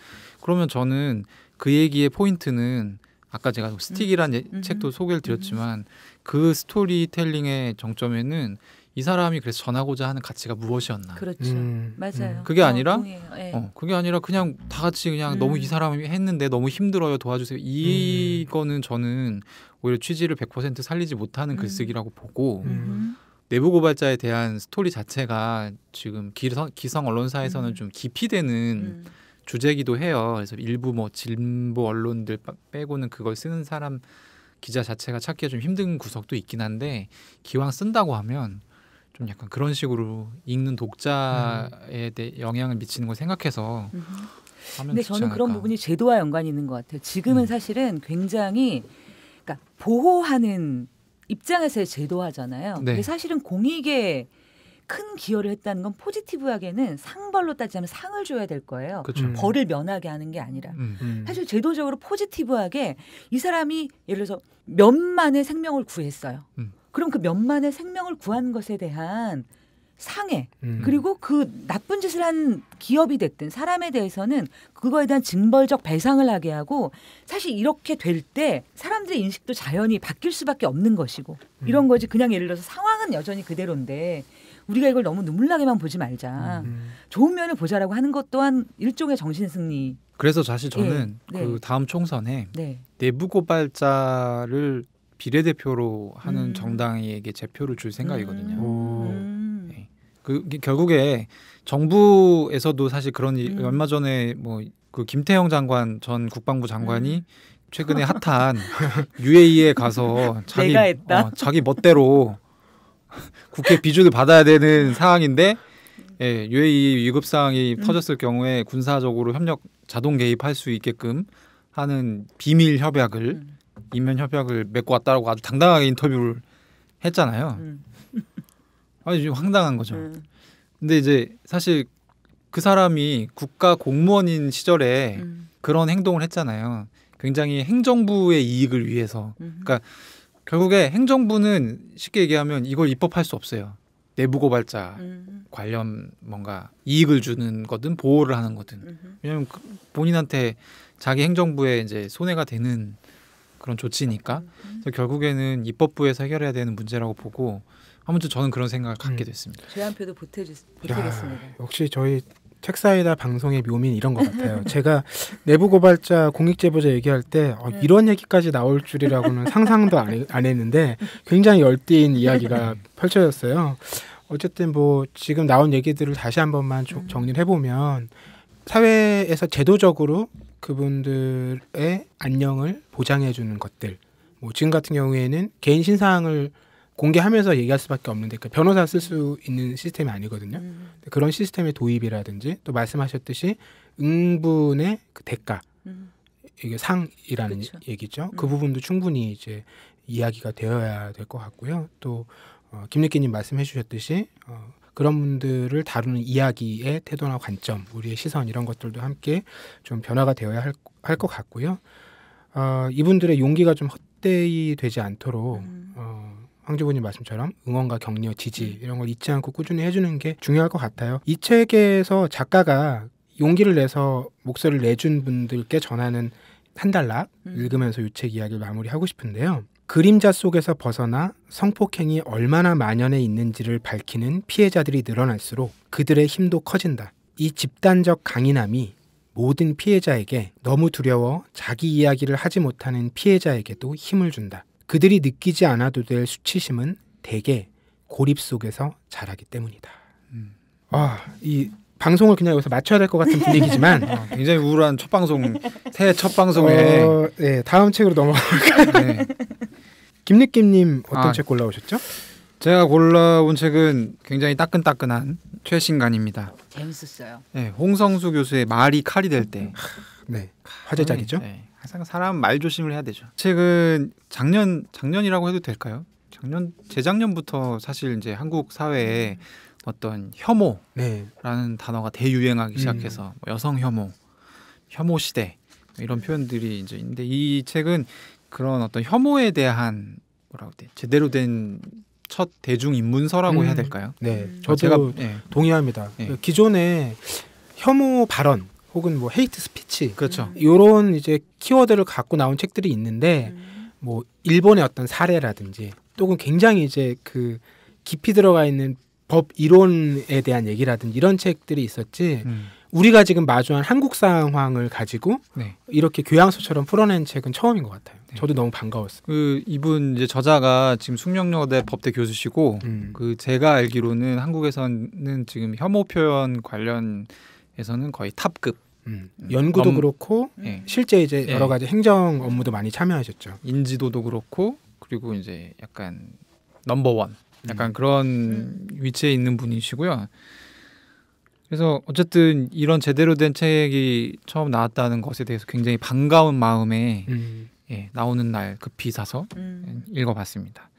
그러면 저는 그 얘기의 포인트는 아까 제가 그 스틱이란 예, 음. 책도 소개를 드렸지만 음. 그 스토리텔링의 정점에는 이 사람이 그래서 전하고자 하는 가치가 무엇이었나. 그렇죠. 음. 맞아요. 음. 그게 아니라 어, 예. 어, 그게 아니라 그냥 다 같이 그냥 음. 너무 이 음. 사람이 했는데 너무 힘들어요. 도와주세요. 이거는 저는 오히려 취지를 100% 살리지 못하는 글쓰기라고 보고 내부 고발자에 대한 스토리 자체가 지금 기성, 기성 언론사에서는 좀 기피되는 주제기도 해요. 그래서 일부 뭐 진보 언론들 빼고는 그걸 쓰는 사람 기자 자체가 찾기가 좀 힘든 구석도 있긴 한데 기왕 쓴다고 하면 좀 약간 그런 식으로 읽는 독자에 음. 대해 영향을 미치는 걸 생각해서 음. 근데 저는 않을까. 그런 부분이 제도와 연관이 있는 것 같아요. 지금은 음. 사실은 굉장히 그러니까 보호하는 입장에서의 제도화잖아요. 네. 근데 사실은 공익의 큰 기여를 했다는 건 포지티브하게는 상벌로 따지면 상을 줘야 될 거예요. 그쵸. 음. 벌을 면하게 하는 게 아니라 음, 음. 사실 제도적으로 포지티브하게 이 사람이 예를 들어서 몇만의 생명을 구했어요. 음. 그럼 그 몇만의 생명을 구한 것에 대한 상해 음. 그리고 그 나쁜 짓을 한 기업이 됐든 사람에 대해서는 그거에 대한 징벌적 배상을 하게 하고 사실 이렇게 될 때 사람들의 인식도 자연히 바뀔 수밖에 없는 것이고 음. 이런 거지 그냥 예를 들어서 상황은 여전히 그대로인데 우리가 이걸 너무 눈물나게만 보지 말자. 음, 음. 좋은 면을 보자라고 하는 것 또한 일종의 정신 승리. 그래서 사실 저는 예, 그 네. 그 다음 총선에 네. 내부 고발자를 비례대표로 하는 음. 정당에게 제 표를 줄 생각이거든요. 음. 음. 네. 그 결국에 정부에서도 사실 그런 일, 얼마 전에 뭐 그 김태형 장관 전 국방부 장관이 최근에 핫한 UAE에 가서 자기 어, 자기 멋대로 국회 비준을 받아야 되는 사항인데 음. 예, UAE 위급 상황이 음. 터졌을 경우에 군사적으로 협력 자동 개입할 수 있게끔 하는 비밀 협약을 음. 이면 협약을 맺고 왔다라고 아주 당당하게 인터뷰를 했잖아요. 음. 아주 황당한 거죠. 음. 근데 이제 사실 그 사람이 국가 공무원인 시절에 음. 그런 행동을 했잖아요. 굉장히 행정부의 이익을 위해서. 그러니까 결국에 행정부는 쉽게 얘기하면 이걸 입법할 수 없어요. 내부 고발자 음. 관련 뭔가 이익을 주는 거든 보호를 하는 거든 왜냐하면 그 본인한테 자기 행정부에 이제 손해가 되는 그런 조치니까 음. 그래서 결국에는 입법부에서 해결해야 되는 문제라고 보고 아무튼 저는 그런 생각을 갖게 음. 됐습니다. 저희 한 표도 보태겠습니다. 역시 저희 책사이다 방송의 묘민 이런 것 같아요. 제가 내부 고발자 공익 제보자 얘기할 때 어, 네. 이런 얘기까지 나올 줄이라고는 상상도 안, 안 했는데 굉장히 열띤 이야기가 네. 펼쳐졌어요. 어쨌든 뭐 지금 나온 얘기들을 다시 한 번만 음. 정리를 해보면 사회에서 제도적으로 그분들의 안녕을 보장해주는 것들. 뭐 지금 같은 경우에는 개인 신상을 공개하면서 얘기할 수밖에 없는데 그니까 변호사 쓸 수 있는 시스템이 아니거든요. 음. 그런 시스템의 도입이라든지 또 말씀하셨듯이 응분의 그 대가 음. 이게 상이라는 그쵸. 얘기죠. 그 음. 그 부분도 충분히 이제 이야기가 되어야 될 것 같고요. 또 어, 김래기님 말씀해주셨듯이 어, 그런 분들을 다루는 이야기의 태도나 관점, 우리의 시선 이런 것들도 함께 좀 변화가 되어야 할 것 같고요. 어, 이분들의 용기가 좀 헛되이 되지 않도록 음. 어, 황주부님 말씀처럼 응원과 격려, 지지 음. 이런 걸 잊지 않고 꾸준히 해주는 게 중요할 것 같아요. 이 책에서 작가가 용기를 내서 목소리를 내준 분들께 전하는 한 달락 음. 읽으면서 이책 이야기를 마무리하고 싶은데요. 그림자 속에서 벗어나 성폭행이 얼마나 만연해 있는지를 밝히는 피해자들이 늘어날수록 그들의 힘도 커진다. 이 집단적 강인함이 모든 피해자에게 너무 두려워 자기 이야기를 하지 못하는 피해자에게도 힘을 준다. 그들이 느끼지 않아도 될 수치심은 대개 고립 속에서 자라기 때문이다. 음. 아, 이 방송을 그냥 여기서 맞춰야 될 것 같은 분위기지만 어, 굉장히 우울한 첫 방송 새해 첫 방송에 어, 네 다음 책으로 넘어갈까요? 네. 김느낌님 어떤 아, 책 골라오셨죠? 제가 골라온 책은 굉장히 따끈따끈한 최신간입니다. 재밌었어요. 네, 홍성수 교수의 말이 칼이 될 때. 네, 화제작이죠. 네, 항상 사람 말 조심을 해야 되죠. 책은 작년 작년이라고 해도 될까요? 작년 재작년부터 사실 이제 한국 사회에 어떤 혐오라는 네. 단어가 대유행하기 음. 시작해서 음. 여성 혐오, 혐오 시대 뭐 이런 표현들이 이제 있는데 이 책은 그런 어떤 혐오에 대한 뭐라고 돼 제대로 된 첫 대중 인문서라고 음. 해야 될까요? 네, 음. 저도 제가, 네. 동의합니다. 네. 기존에 혐오 발언 혹은 뭐 헤이트 스피치 그렇죠. 음. 요런 이제 키워드를 갖고 나온 책들이 있는데 음. 뭐 일본의 어떤 사례라든지 또는 굉장히 이제 그 깊이 들어가 있는 법 이론에 대한 얘기라든지 이런 책들이 있었지 음. 우리가 지금 마주한 한국 상황을 가지고 네. 이렇게 교양서처럼 풀어낸 책은 처음인 것 같아요. 네. 저도 너무 반가웠어요. 그 이분 이제 저자가 지금 숙명여대 법대 교수시고 음. 그 제가 알기로는 한국에서는 지금 혐오 표현 관련 에서는 거의 탑급. 음, 연구도 음, 그렇고 네. 실제 이제 예. 여러 가지 행정 업무도 많이 참여하셨죠. 인지도도 그렇고 그리고 이제 약간 넘버원 음. 약간 음. 그런 위치에 있는 분이시고요. 그래서 어쨌든 이런 제대로 된 책이 처음 나왔다는 것에 대해서 굉장히 반가운 마음에 음. 예, 나오는 날 급히 사서 음. 읽어봤습니다.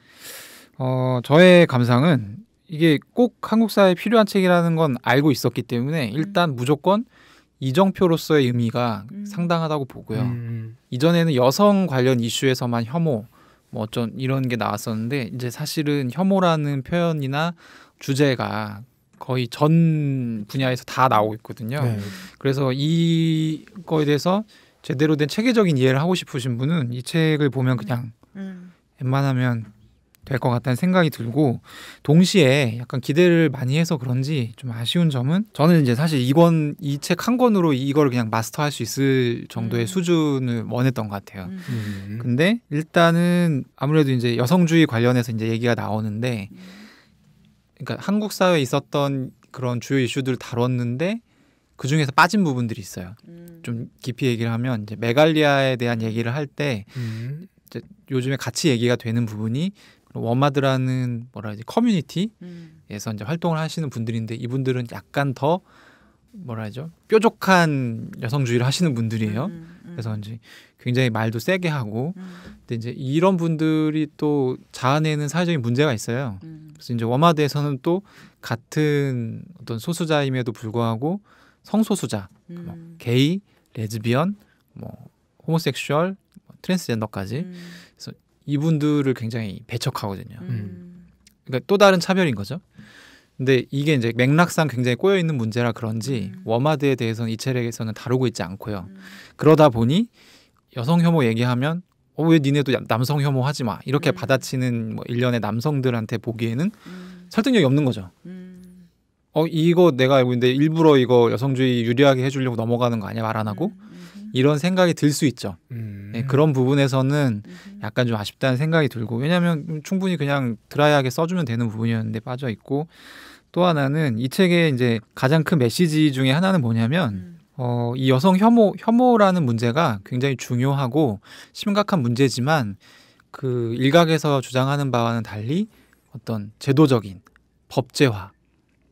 어, 저의 감상은 이게 꼭 한국 사회에 필요한 책이라는 건 알고 있었기 때문에 음. 일단 음. 무조건 이정표로서의 의미가 음. 상당하다고 보고요. 음. 이전에는 여성 관련 이슈에서만 혐오 뭐 어쩐 이런 게 나왔었는데 이제 사실은 혐오라는 표현이나 주제가 거의 전 분야에서 다 나오고 있거든요. 네. 그래서 이거에 대해서 제대로 된 체계적인 이해를 하고 싶으신 분은 이 책을 보면 그냥 음. 웬만하면 될것 같다는 생각이 들고 동시에 약간 기대를 많이 해서 그런지 좀 아쉬운 점은 저는 이제 사실 이권 이책 한 권으로 이걸 그냥 마스터할 수 있을 정도의 음. 수준을 원했던 것 같아요. 음. 음. 근데 일단은 아무래도 이제 여성주의 관련해서 이제 얘기가 나오는데 음. 그러니까 한국 사회에 있었던 그런 주요 이슈들을 다뤘는데 그 중에서 빠진 부분들이 있어요. 음. 좀 깊이 얘기를 하면 이제 메갈리아에 대한 얘기를 할때 음. 요즘에 같이 얘기가 되는 부분이 워마드라는 뭐라 해야지 커뮤니티에서 음. 이제 활동을 하시는 분들인데 이분들은 약간 더 뭐라 해야죠 뾰족한 여성주의를 하시는 분들이에요. 음, 음. 음. 그래서 이제 굉장히 말도 세게 하고, 음. 근데 이제 이런 분들이 또 자아내는 사회적인 문제가 있어요. 음. 그래서 이제 워마드에서는 또 같은 어떤 소수자임에도 불구하고 성소수자, 뭐 게이, 레즈비언, 뭐 호모섹슈얼, 뭐, 트랜스젠더까지 이분들을 굉장히 배척하거든요. 음. 그러니까 또 다른 차별인 거죠. 근데 이게 이제 맥락상 굉장히 꼬여 있는 문제라 그런지 음. 워마드에 대해서는 이 책에서는 다루고 있지 않고요. 음. 그러다 보니 여성 혐오 얘기하면 어, 왜 니네도 남성 혐오 하지 마 이렇게 음. 받아치는 뭐 일련의 남성들한테 보기에는 음. 설득력이 없는 거죠. 음. 어 이거 내가 알고 있는데 일부러 이거 여성주의 유리하게 해주려고 넘어가는 거 아니야 말 안 하고 이런 생각이 들 수 있죠. 음. 네, 그런 부분에서는 약간 좀 아쉽다는 생각이 들고 왜냐하면 충분히 그냥 드라이하게 써주면 되는 부분이었는데 빠져 있고 또 하나는 이 책의 이제 가장 큰 메시지 중에 하나는 뭐냐면 음. 어, 이 여성 혐오 혐오라는 문제가 굉장히 중요하고 심각한 문제지만 그 일각에서 주장하는 바와는 달리 어떤 제도적인 법제화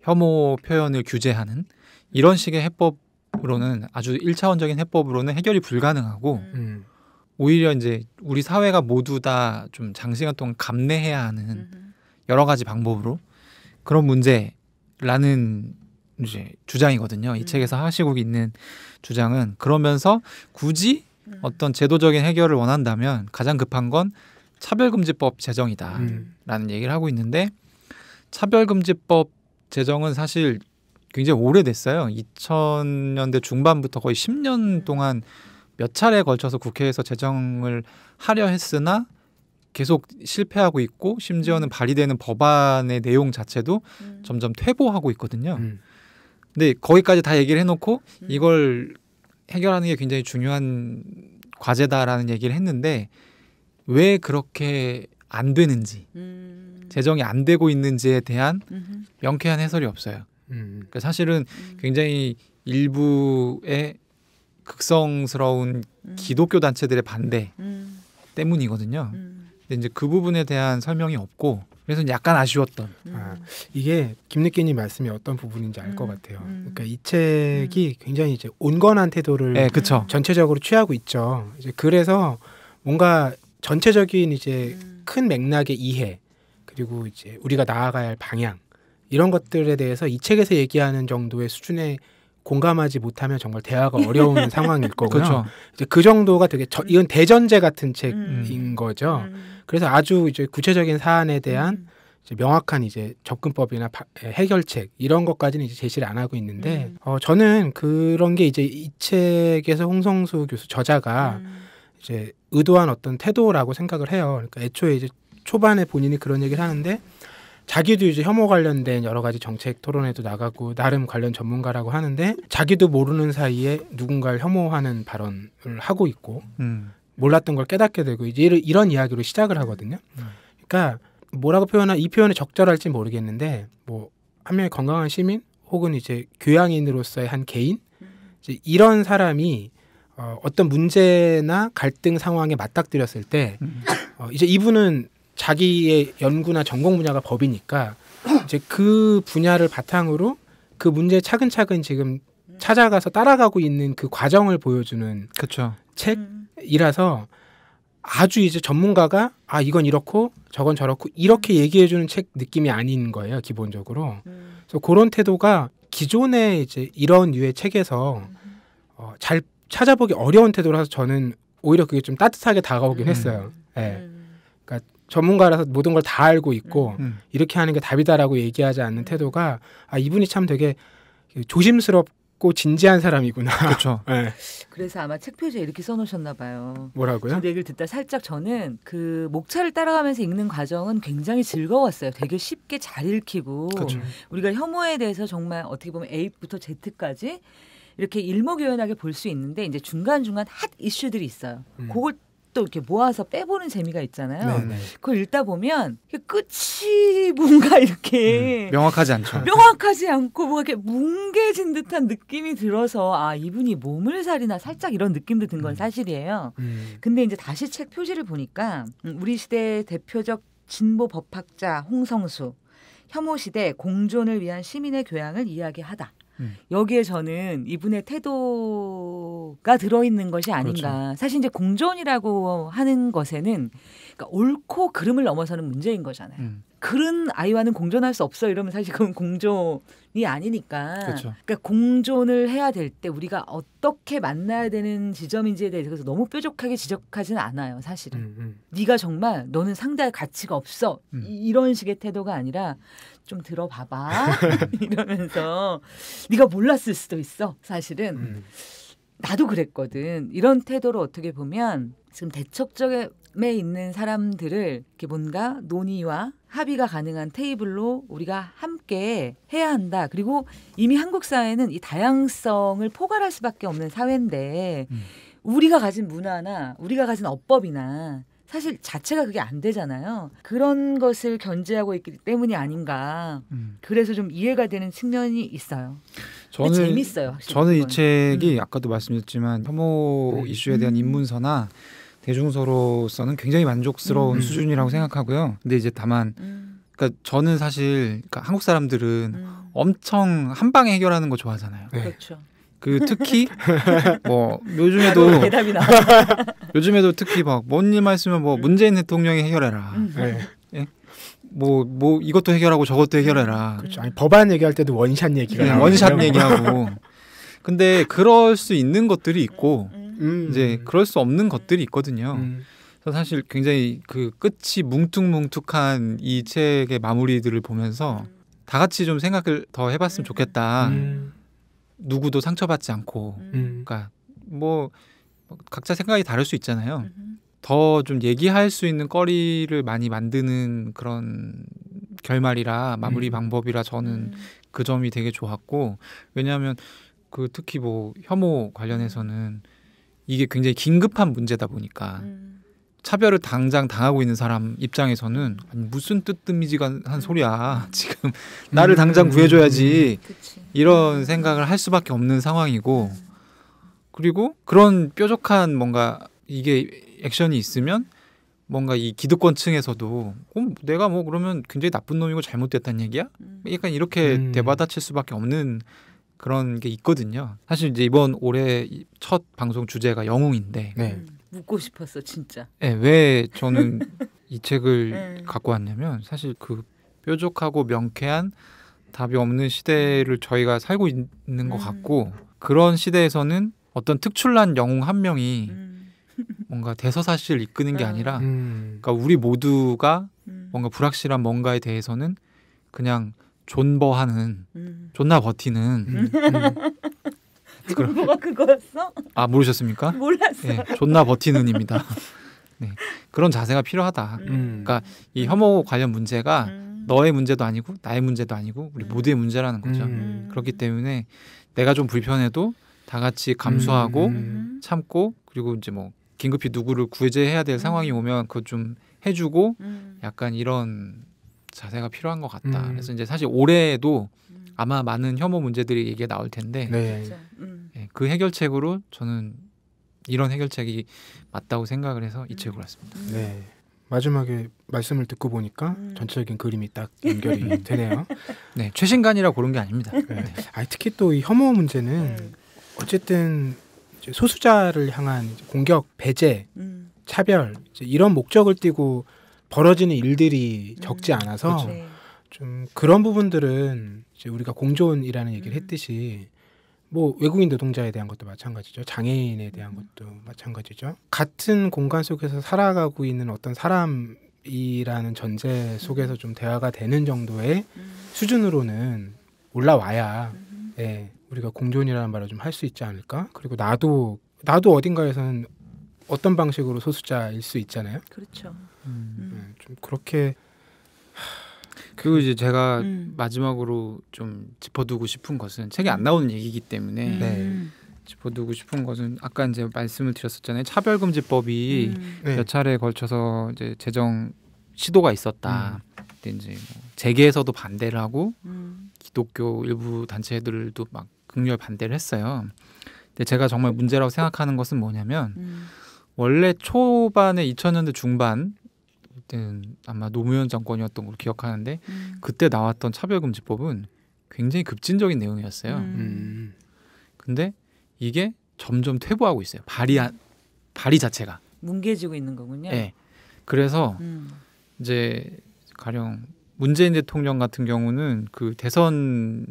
혐오 표현을 규제하는 이런 식의 해법 으 음. 로는 음. 아주 일차원적인 해법으로는 해결이 불가능하고 음. 음. 오히려 이제 우리 사회가 모두 다 좀 장시간 동안 감내해야 하는 여러 가지 방법으로 그런 문제라는 이제 주장이거든요. 이 음. 책에서 하시고 있는 주장은 그러면서 굳이 어떤 제도적인 해결을 원한다면 가장 급한 건 차별금지법 제정이다라는 얘기를 하고 있는데 차별금지법 제정은 사실 굉장히 오래됐어요. 2000년대 중반부터 거의 10년 동안 몇 차례에 걸쳐서 국회에서 제정을 하려 했으나 계속 실패하고 있고 심지어는 음. 발의되는 법안의 내용 자체도 음. 점점 퇴보하고 있거든요. 음. 근데 거기까지 다 얘기를 해놓고 음. 이걸 해결하는 게 굉장히 중요한 과제다라는 얘기를 했는데 왜 그렇게 안 되는지 음. 재정이 안 되고 있는지에 대한 명쾌한 해설이 없어요. 음. 그러니까 사실은 굉장히 일부의 극성스러운 음. 기독교 단체들의 반대 음. 때문이거든요. 근데 이제 그 부분에 대한 설명이 없고 그래서 약간 아쉬웠던. 아, 이게 김느끼님 말씀이 어떤 부분인지 알것 음, 같아요. 음. 그러니까 이 책이 굉장히 이제 온건한 태도를 네, 그쵸. 전체적으로 취하고 있죠. 이제 그래서 뭔가 전체적인 이제 음. 큰 맥락의 이해 그리고 이제 우리가 나아가야 할 방향 이런 것들에 대해서 이 책에서 얘기하는 정도의 수준에 공감하지 못하면 정말 대화가 어려운 상황일 거고요. 그렇죠. 이제 그 정도가 되게 저, 이건 대전제 같은 책인 음. 거죠. 음. 그래서 아주 이제 구체적인 사안에 대한 음. 이제 명확한 이제 접근법이나 바, 해결책 이런 것까지는 이제 제시를 안 하고 있는데 음. 어, 저는 그런 게 이제 이 책에서 홍성수 교수 저자가 음. 이제 의도한 어떤 태도라고 생각을 해요. 그러니까 애초에 이제 초반에 본인이 그런 얘기를 하는데 자기도 이제 혐오 관련된 여러 가지 정책 토론에도 나가고 나름 관련 전문가라고 하는데 자기도 모르는 사이에 누군가를 혐오하는 발언을 하고 있고 음. 몰랐던 걸 깨닫게 되고 이제 이런 이야기로 시작을 하거든요. 음. 그러니까 뭐라고 표현하 이 표현이 적절할지 모르겠는데 뭐 한 명의 건강한 시민 혹은 이제 교양인으로서의 한 개인 이제 이런 사람이 어, 어떤 문제나 갈등 상황에 맞닥뜨렸을 때 음. 어, 이제 이분은 자기의 연구나 전공 분야가 법이니까 이제 그 분야를 바탕으로 그 문제 차근차근 지금 찾아가서 따라가고 있는 그 과정을 보여주는 그쵸. 책이라서 아주 이제 전문가가 아 이건 이렇고 저건 저렇고 이렇게 얘기해 주는 책 느낌이 아닌 거예요 기본적으로 그래서 그런 태도가 기존에 이제 이런 류의 책에서 어, 잘 찾아보기 어려운 태도라서 저는 오히려 그게 좀 따뜻하게 다가오긴 음. 했어요 음. 예. 음. 전문가라서 모든 걸 다 알고 있고 음, 음. 이렇게 하는 게 답이다라고 얘기하지 않는 태도가 아 이분이 참 되게 조심스럽고 진지한 사람이구나. 그렇죠. 네. 그래서 아마 책 표지에 이렇게 써놓으셨나 봐요. 뭐라고요? 그 얘기를 듣다 살짝 저는 그 목차를 따라가면서 읽는 과정은 굉장히 즐거웠어요. 되게 쉽게 잘 읽히고 그쵸. 우리가 혐오에 대해서 정말 어떻게 보면 A부터 Z까지 이렇게 일목요연하게 볼 수 있는데 이제 중간 중간 핫 이슈들이 있어요. 음. 그걸 또 이렇게 모아서 빼보는 재미가 있잖아요. 네네. 네. 그걸 읽다 보면 끝이 뭔가 이렇게 음, 명확하지 않죠. 명확하지 않고 뭔가 이렇게 뭉개진 듯한 느낌이 들어서 아 이분이 몸을 살이나 살짝 이런 느낌도 든건 음. 사실이에요. 음. 근데 이제 다시 책 표지를 보니까 음, 우리 시대의 대표적 진보 법학자 홍성수 혐오 시대 공존을 위한 시민의 교양을 이야기하다. 음. 여기에 저는 이분의 태도가 들어있는 것이 아닌가. 그렇죠. 사실 이제 공존이라고 하는 것에는 그러니까 옳고 그름을 넘어서는 문제인 거잖아요. 음. 그런 아이와는 공존할 수 없어 이러면 사실 그건 공존이 아니니까. 그렇 그러니까 공존을 해야 될 때 우리가 어떻게 만나야 되는 지점인지에 대해서 너무 뾰족하게 지적하지는 않아요 사실은. 음, 음. 네가 정말 너는 상대할 가치가 없어 음. 이런 식의 태도가 아니라 좀 들어봐봐 이러면서 네가 몰랐을 수도 있어 사실은. 음. 나도 그랬거든. 이런 태도로 어떻게 보면 지금 대척적에 있는 사람들을 이렇게 뭔가 논의와 합의가 가능한 테이블로 우리가 함께 해야 한다. 그리고 이미 한국 사회는 이 다양성을 포괄할 수밖에 없는 사회인데 음. 우리가 가진 문화나 우리가 가진 어법이나 사실 자체가 그게 안 되잖아요. 그런 것을 견제하고 있기 때문이 아닌가. 음. 그래서 좀 이해가 되는 측면이 있어요. 저는 재밌어요. 저는 그건. 이 책이 음. 아까도 말씀드렸지만 혐오 네. 이슈에 대한 인문서나 음. 대중서로서는 굉장히 만족스러운 음. 수준이라고 생각하고요. 근데 이제 다만 음. 그러니까 저는 사실 그러니까 한국 사람들은 음. 엄청 한 방에 해결하는 거 좋아하잖아요. 네. 그렇죠. 그 특히 뭐 요즘에도 대답이 나. 요즘에도 특히 막뭔 일만 있으면 뭐 문재인 대통령이 해결해라. 음. 예. 네. 예? 뭐, 뭐, 이것도 해결하고 저것도 음. 해결해라. 그렇죠. 아니, 법안 얘기할 때도 원샷 얘기가. 네, 원샷 얘기하고. 근데 그럴 수 있는 것들이 있고, 음. 음. 이제 그럴 수 없는 것들이 있거든요. 음. 그래서 사실 굉장히 그 끝이 뭉툭뭉툭한 이 책의 마무리들을 보면서 다 같이 좀 생각을 더 해봤으면 좋겠다. 음. 누구도 상처받지 않고, 음. 그러니까 뭐 각자 생각이 다를 수 있잖아요. 더 좀 얘기할 수 있는 거리를 많이 만드는 그런 결말이라 마무리 음. 방법이라 저는 음. 그 점이 되게 좋았고 왜냐하면 그 특히 뭐 혐오 관련해서는 이게 굉장히 긴급한 문제다 보니까 음. 차별을 당장 당하고 있는 사람 입장에서는 아니, 무슨 뜻뜻미지한 음. 소리야 지금 나를 당장 음. 구해줘야지 이런 생각을 할 수밖에 없는 상황이고 그리고 그런 뾰족한 뭔가 이게 액션이 있으면 뭔가 이 기득권층에서도 그 내가 뭐 그러면 굉장히 나쁜 놈이고 잘못됐다는 얘기야? 음. 약간 이렇게 음. 대받아칠 수밖에 없는 그런 게 있거든요. 사실 이제 이번 올해 첫 방송 주제가 영웅인데 네. 음, 묻고 싶었어 진짜. 네, 왜 저는 이 책을 네. 갖고 왔냐면 사실 그 뾰족하고 명쾌한 답이 없는 시대를 저희가 살고 있는 것 음. 같고 그런 시대에서는 어떤 특출난 영웅 한 명이 음. 뭔가 대서사실 이끄는 게 네. 아니라 음. 그러니까 우리 모두가 음. 뭔가 불확실한 뭔가에 대해서는 그냥 존버하는 음. 존나 버티는 음. 음. 존버가 그거였어? 아 모르셨습니까? 몰랐어. 네, 존나 버티는입니다. 네, 그런 자세가 필요하다. 음. 그러니까 이 음. 혐오 관련 문제가 너의 문제도 아니고 나의 문제도 아니고 우리 모두의 문제라는 거죠. 그렇기 때문에 내가 좀 불편해도 다 같이 감수하고 참고 그리고 이제 뭐 긴급히 누구를 구제해야 될 상황이 오면 그거 좀 해주고 약간 이런 자세가 필요한 것 같다. 음. 그래서 이제 사실 올해에도 음. 아마 많은 혐오 문제들이 얘기가 나올 텐데 네. 네, 그 해결책으로 저는 이런 해결책이 맞다고 생각을 해서 이 음. 책을 골습니다 네. 마지막에 말씀을 듣고 보니까 음. 전체적인 그림이 딱 연결이 되네요. 네, 최신간이라 그런 게 아닙니다. 네. 네. 아니, 특히 또 이 혐오 문제는 어쨌든 소수자를 향한 공격, 배제, 차별 이런 목적을 띠고 벌어지는 일들이 적지 음, 않아서 그좀 그렇죠. 네. 그런 부분들은 이제 우리가 공존이라는 얘기를 음. 했듯이 뭐 외국인 노동자에 대한 것도 마찬가지죠. 장애인에 대한 음. 것도 마찬가지죠. 같은 공간 속에서 살아가고 있는 어떤 사람이라는 전제 속에서 좀 대화가 되는 정도의 수준으로는 올라와야 예, 우리가 공존이라는 말을 좀 할 수 있지 않을까? 그리고 나도 나도 어딘가에서는 어떤 방식으로 소수자일 수 있잖아요. 그렇죠. 음. 음. 네, 좀 그렇게 그리고 이제 제가 음. 마지막으로 좀 짚어두고 싶은 것은 책에 안 나오는 얘기이기 때문에 음. 네. 짚어두고 싶은 것은 아까 이제 말씀을 드렸었잖아요 차별금지법이 음. 네. 몇 차례에 걸쳐서 이제 제정 시도가 있었다. 음. 이제 뭐 재계에서도 반대를 하고 음. 기독교 일부 단체들도 막 극렬 반대를 했어요. 근데 제가 정말 문제라고 생각하는 것은 뭐냐면 원래 초반에 2000년대 중반 그때는 아마 노무현 정권이었던 걸로 기억하는데 음. 그때 나왔던 차별금지법은 굉장히 급진적인 내용이었어요. 음. 음. 근데 이게 점점 퇴보하고 있어요. 발의 발의 자체가 뭉개지고 있는 거군요. 네. 그래서 음. 이제 가령 문재인 대통령 같은 경우는 그 대선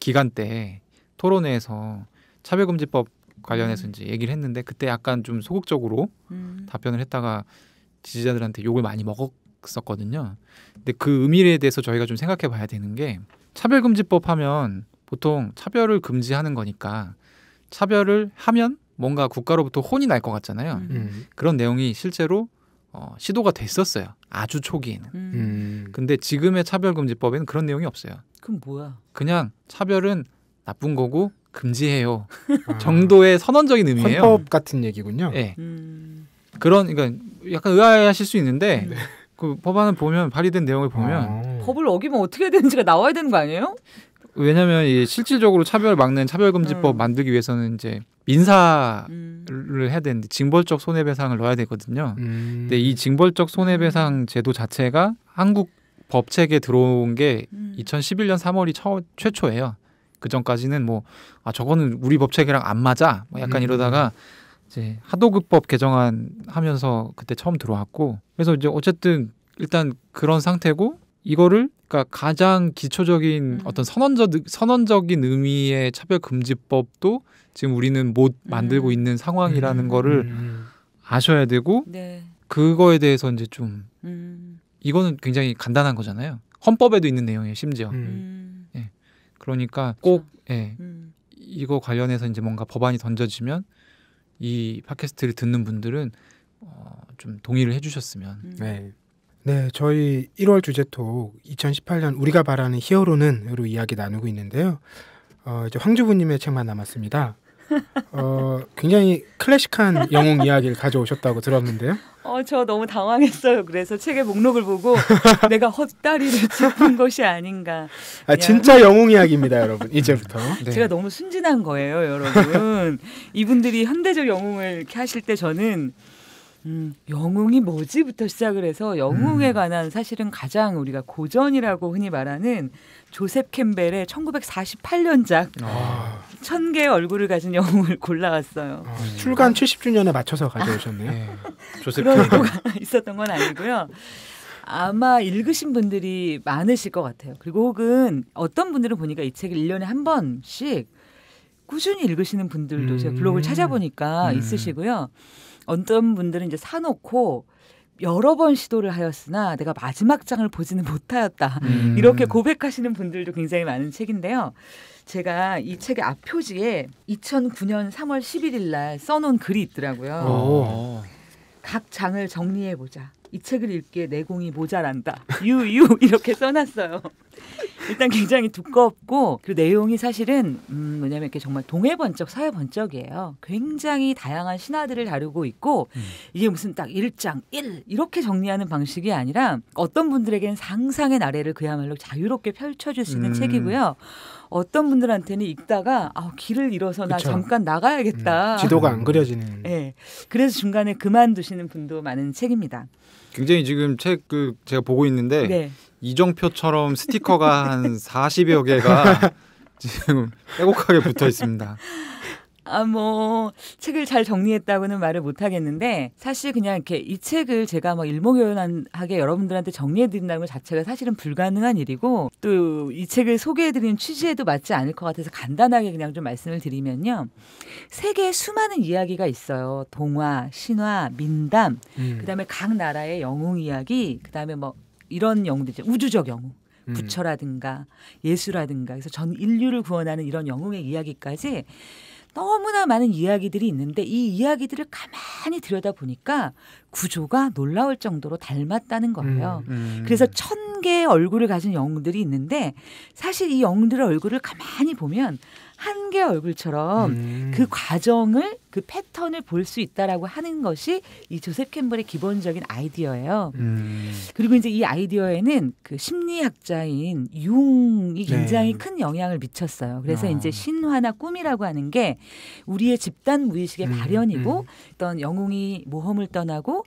기간 때 토론회에서 차별금지법 관련해서 음. 이제 얘기를 했는데 그때 약간 좀 소극적으로 음. 답변을 했다가 지지자들한테 욕을 많이 먹었었거든요. 근데 그 의미에 대해서 저희가 좀 생각해 봐야 되는 게 차별금지법 하면 보통 차별을 금지하는 거니까 차별을 하면 뭔가 국가로부터 혼이 날 것 같잖아요. 음. 음. 그런 내용이 실제로 어, 시도가 됐었어요. 아주 초기에는. 음. 음. 근데 지금의 차별금지법에는 그런 내용이 없어요. 그럼 뭐야? 그냥 차별은 나쁜 거고 금지해요. 아. 정도의 선언적인 의미예요. 헌법 같은 얘기군요. 네. 음. 그런 그러니까 약간 의아해하실 수 있는데 네. 그 법안을 보면 발의된 내용을 보면 아. 법을 어기면 어떻게 해야 되는지가 나와야 되는 거 아니에요? 왜냐하면 이 실질적으로 차별 막는 차별금지법 음. 만들기 위해서는 이제 민사를 음. 해야 되는데 징벌적 손해배상을 넣어야 되거든요. 음. 근데 이 징벌적 손해배상 음. 제도 자체가 한국 법책에 들어온 게 2011년 음. 3월이 처, 최초예요. 그 전까지는 뭐 아 저거는 우리 법체계랑 안 맞아 뭐 약간 음. 이러다가 음. 이제 하도급법 개정안 하면서 그때 처음 들어왔고 그래서 이제 어쨌든 일단 그런 상태고 이거를 그러니까 가장 기초적인 음. 어떤 선언적 선언적인 의미의 차별 금지법도 지금 우리는 못 음. 만들고 있는 상황이라는 음. 거를 음. 음. 아셔야 되고 네. 그거에 대해서 이제 좀 이거는 굉장히 간단한 거잖아요. 헌법에도 있는 내용이에요, 심지어. 예. 그러니까 꼭 그렇죠. 예. 이거 관련해서 이제 뭔가 법안이 던져지면 이 팟캐스트를 듣는 분들은 어, 좀 동의를 해주셨으면. 음. 네. 네, 저희 1월 주제톡 2018년 우리가 바라는 히어로는으로 이야기 나누고 있는데요. 어, 이제 황주부님의 책만 남았습니다. 어, 굉장히 클래식한 영웅 이야기를 가져오셨다고 들었는데요. 어, 저 너무 당황했어요. 그래서 책의 목록을 보고 내가 헛다리를 짚은 것이 아닌가. 아, 진짜 영웅 이야기입니다, 여러분. 이제부터. 네. 제가 너무 순진한 거예요, 여러분. 이분들이 현대적 영웅을 이렇게 하실 때 저는 음. 영웅이 뭐지부터 시작을 해서 영웅에 음. 관한 사실은 가장 우리가 고전이라고 흔히 말하는 조셉 캠벨의 1948년작 아. 천 개의 얼굴을 가진 영웅을 골라왔어요. 아, 네. 출간 70주년에 맞춰서 가져오셨네요. 아. 네. 조셉 캠벨 있었던 건 아니고요. 아마 읽으신 분들이 많으실 것 같아요. 그리고 혹은 어떤 분들은 보니까 이 책을 1년에 한 번씩 꾸준히 읽으시는 분들도 음. 제가 블로그를 찾아보니까 음. 있으시고요. 어떤 분들은 이제 사놓고 여러 번 시도를 하였으나 내가 마지막 장을 보지는 못하였다. 음. 이렇게 고백하시는 분들도 굉장히 많은 책인데요. 제가 이 책의 앞표지에 2009년 3월 11일 날 써놓은 글이 있더라고요. 오. 각 장을 정리해보자. 이 책을 읽기에 내공이 모자란다. 유유 이렇게 써놨어요. 일단 굉장히 두껍고 그 내용이 사실은 음, 뭐냐면 이렇게 정말 동해 번쩍 서해 번쩍이에요. 굉장히 다양한 신화들을 다루고 있고 음. 이게 무슨 딱 일장 일 이렇게 정리하는 방식이 아니라 어떤 분들에게는 상상의 나래를 그야말로 자유롭게 펼쳐줄 수 있는 음. 책이고요. 어떤 분들한테는 읽다가 아 길을 잃어서 나 그쵸. 잠깐 나가야겠다. 음. 지도가 안 그려지는. 네. 그래서 중간에 그만두시는 분도 많은 책입니다. 굉장히 지금 책 그 제가 보고 있는데 네. 이정표처럼 스티커가 한 40여 개가 지금 빼곡하게 붙어 있습니다. 아, 뭐, 책을 잘 정리했다고는 말을 못하겠는데, 사실 그냥 이렇게 이 책을 제가 뭐 일목요연하게 여러분들한테 정리해드린다는 것 자체가 사실은 불가능한 일이고, 또 이 책을 소개해드리는 취지에도 맞지 않을 것 같아서 간단하게 그냥 좀 말씀을 드리면요. 세계에 수많은 이야기가 있어요. 동화, 신화, 민담, 음. 그 다음에 각 나라의 영웅 이야기, 그 다음에 뭐 이런 영웅들 있죠. 우주적 영웅. 음. 부처라든가 예수라든가 그래서 전 인류를 구원하는 이런 영웅의 이야기까지 너무나 많은 이야기들이 있는데 이 이야기들을 가만히 들여다 보니까 구조가 놀라울 정도로 닮았다는 거예요. 음, 음. 그래서 천 개의 얼굴을 가진 영웅들이 있는데 사실 이 영웅들의 얼굴을 가만히 보면 한개의 얼굴처럼 음. 그 과정을 그 패턴을 볼 수 있다라고 하는 것이 이 조셉 캠벌의 기본적인 아이디어예요. 음. 그리고 이제 이 아이디어에는 그 심리학자인 융이 네. 굉장히 네. 큰 영향을 미쳤어요. 그래서 아. 이제 신화나 꿈이라고 하는 게 우리의 집단 무의식의 음. 발현이고 음. 어떤 영웅이 모험을 떠나고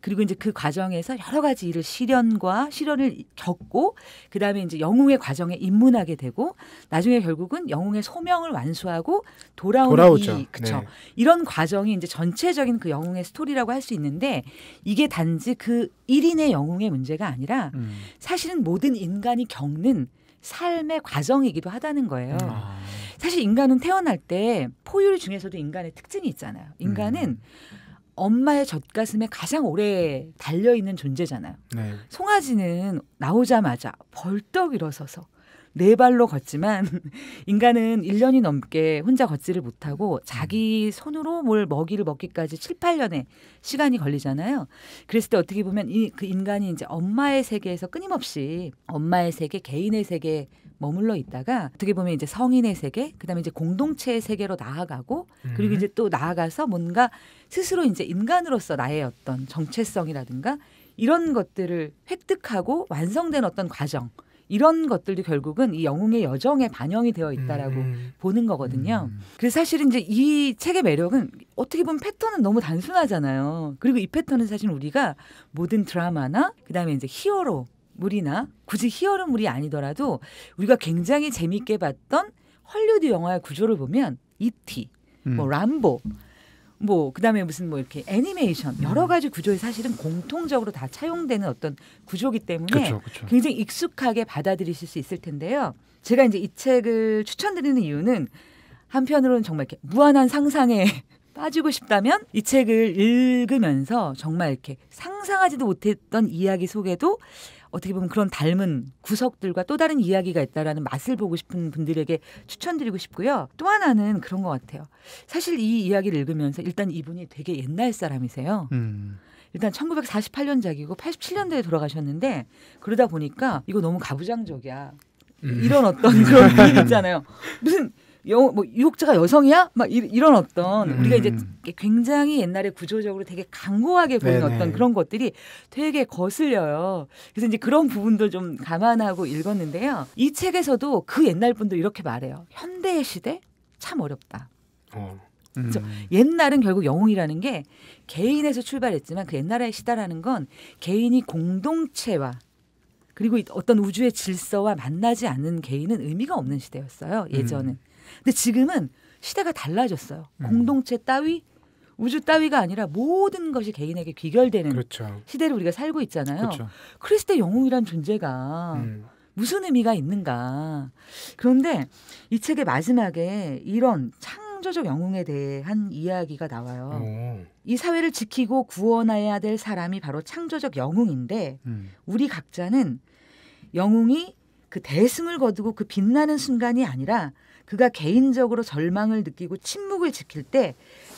그리고 이제 그 과정에서 여러 가지 일을 시련과 시련을 겪고 그다음에 이제 영웅의 과정에 입문하게 되고 나중에 결국은 영웅의 소명을 완수하고 돌아오는 돌아오죠. 이 그쵸 네. 이런 이런 과정이 이제 전체적인 그 영웅의 스토리라고 할 수 있는데 이게 단지 그 1인의 영웅의 문제가 아니라 음. 사실은 모든 인간이 겪는 삶의 과정이기도 하다는 거예요. 음. 아. 사실 인간은 태어날 때 포유류 중에서도 인간의 특징이 있잖아요. 인간은 음. 엄마의 젖가슴에 가장 오래 달려 있는 존재잖아요. 네. 송아지는 나오자마자 벌떡 일어서서 네 발로 걷지만 인간은 1년이 넘게 혼자 걷지를 못하고 자기 손으로 뭘 먹이를 먹기까지 7, 8년의 시간이 걸리잖아요. 그랬을 때 어떻게 보면 이, 그 인간이 이제 엄마의 세계에서 끊임없이 엄마의 세계, 개인의 세계에 머물러 있다가 어떻게 보면 이제 성인의 세계, 그다음에 이제 공동체의 세계로 나아가고 그리고 음. 이제 또 나아가서 뭔가 스스로 이제 인간으로서 나의 어떤 정체성이라든가 이런 것들을 획득하고 완성된 어떤 과정 이런 것들도 결국은 이 영웅의 여정에 반영이 되어 있다라고 음. 음. 보는 거거든요. 음. 그래서 사실 은 이제 이 책의 매력은 어떻게 보면 패턴은 너무 단순하잖아요. 그리고 이 패턴은 사실 우리가 모든 드라마나 그다음에 이제 히어로 물이나 굳이 히어로 물이 아니더라도 우리가 굉장히 재미있게 봤던 헐리우드 영화의 구조를 보면 이티, e 뭐 음. 람보 뭐 그다음에 무슨 뭐 이렇게 애니메이션 여러 음. 가지 구조에 사실은 공통적으로 다 차용되는 어떤 구조기 때문에 그쵸, 그쵸. 굉장히 익숙하게 받아들이실 수 있을 텐데요. 제가 이제 이 책을 추천드리는 이유는 한편으로는 정말 이렇게 무한한 상상에 빠지고 싶다면 이 책을 읽으면서 정말 이렇게 상상하지도 못했던 이야기 속에도 어떻게 보면 그런 닮은 구석들과 또 다른 이야기가 있다라는 맛을 보고 싶은 분들에게 추천드리고 싶고요. 또 하나는 그런 것 같아요. 사실 이 이야기를 읽으면서 일단 이분이 되게 옛날 사람이세요. 음. 일단 1948년작이고 87년대에 돌아가셨는데 그러다 보니까 이거 너무 가부장적이야. 음. 이런 어떤 그런 비밀 있잖아요. 무슨 여, 뭐 유혹자가 여성이야? 막 이, 런 어떤 음. 우리가 이제 굉장히 옛날에 구조적으로 되게 강고하게 보는 네네. 어떤 그런 것들이 되게 거슬려요. 그래서 이제 그런 부분도 좀 감안하고 읽었는데요. 이 책에서도 그 옛날 분들 이렇게 말해요. 현대의 시대 참 어렵다. 어. 그렇죠? 옛날은 결국 영웅이라는 게 개인에서 출발했지만 그 옛날의 시대라는 건 개인이 공동체와 그리고 어떤 우주의 질서와 만나지 않는 개인은 의미가 없는 시대였어요. 음. 예전은. 음. 근데 지금은 시대가 달라졌어요. 음. 공동체 따위 우주 따위가 아니라 모든 것이 개인에게 귀결되는 그렇죠. 시대를 우리가 살고 있잖아요. 그렇죠. 크리스의 영웅이란 존재가 음. 무슨 의미가 있는가. 그런데 이 책의 마지막에 이런 창 창조적 영웅에 대한 이야기가 나와요. 오. 어. 이 사회를 지키고 구원해야 될 사람이 바로 창조적 영웅인데 음. 우리 각자는 영웅이 그 대승을 거두고 그 빛나는 순간이 아니라 그가 개인적으로 절망을 느끼고 침묵을 지킬 때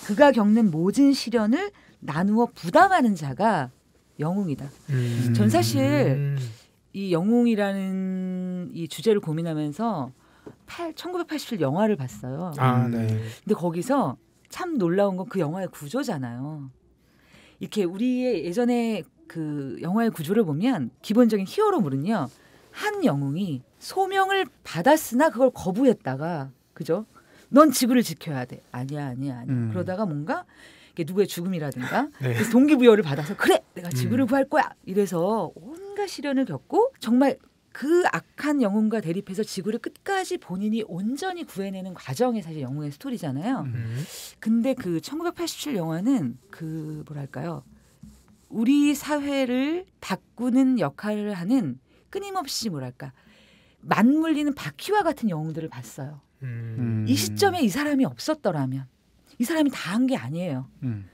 그가 겪는 모진 시련을 나누어 부담하는 자가 영웅이다. 음. 전 사실 음. 이 영웅이라는 이 주제를 고민하면서 8, 1987 영화를 봤어요. 아, 음, 네. 네. 근데 거기서 참 놀라운 건 그 영화의 구조잖아요. 이렇게 우리의 예전에 그 영화의 구조를 보면 기본적인 히어로물은요. 한 영웅이 소명을 받았으나 그걸 거부했다가 그죠? 넌 지구를 지켜야 돼. 아니야, 아니야, 아니야. 음. 그러다가 뭔가 이게 누구의 죽음이라든가 네. 동기부여를 받아서 그래 내가 지구를 음. 구할 거야 이래서 온갖 시련을 겪고 정말 그 악한 영웅과 대립해서 지구를 끝까지 본인이 온전히 구해내는 과정이 사실 영웅의 스토리잖아요. 음. 근데 그 1987 영화는 그 뭐랄까요? 우리 사회를 바꾸는 역할을 하는 끊임없이 뭐랄까 맞물리는 바퀴와 같은 영웅들을 봤어요. 음. 이 시점에 이 사람이 없었더라면 이 사람이 다 한 게 아니에요. 음.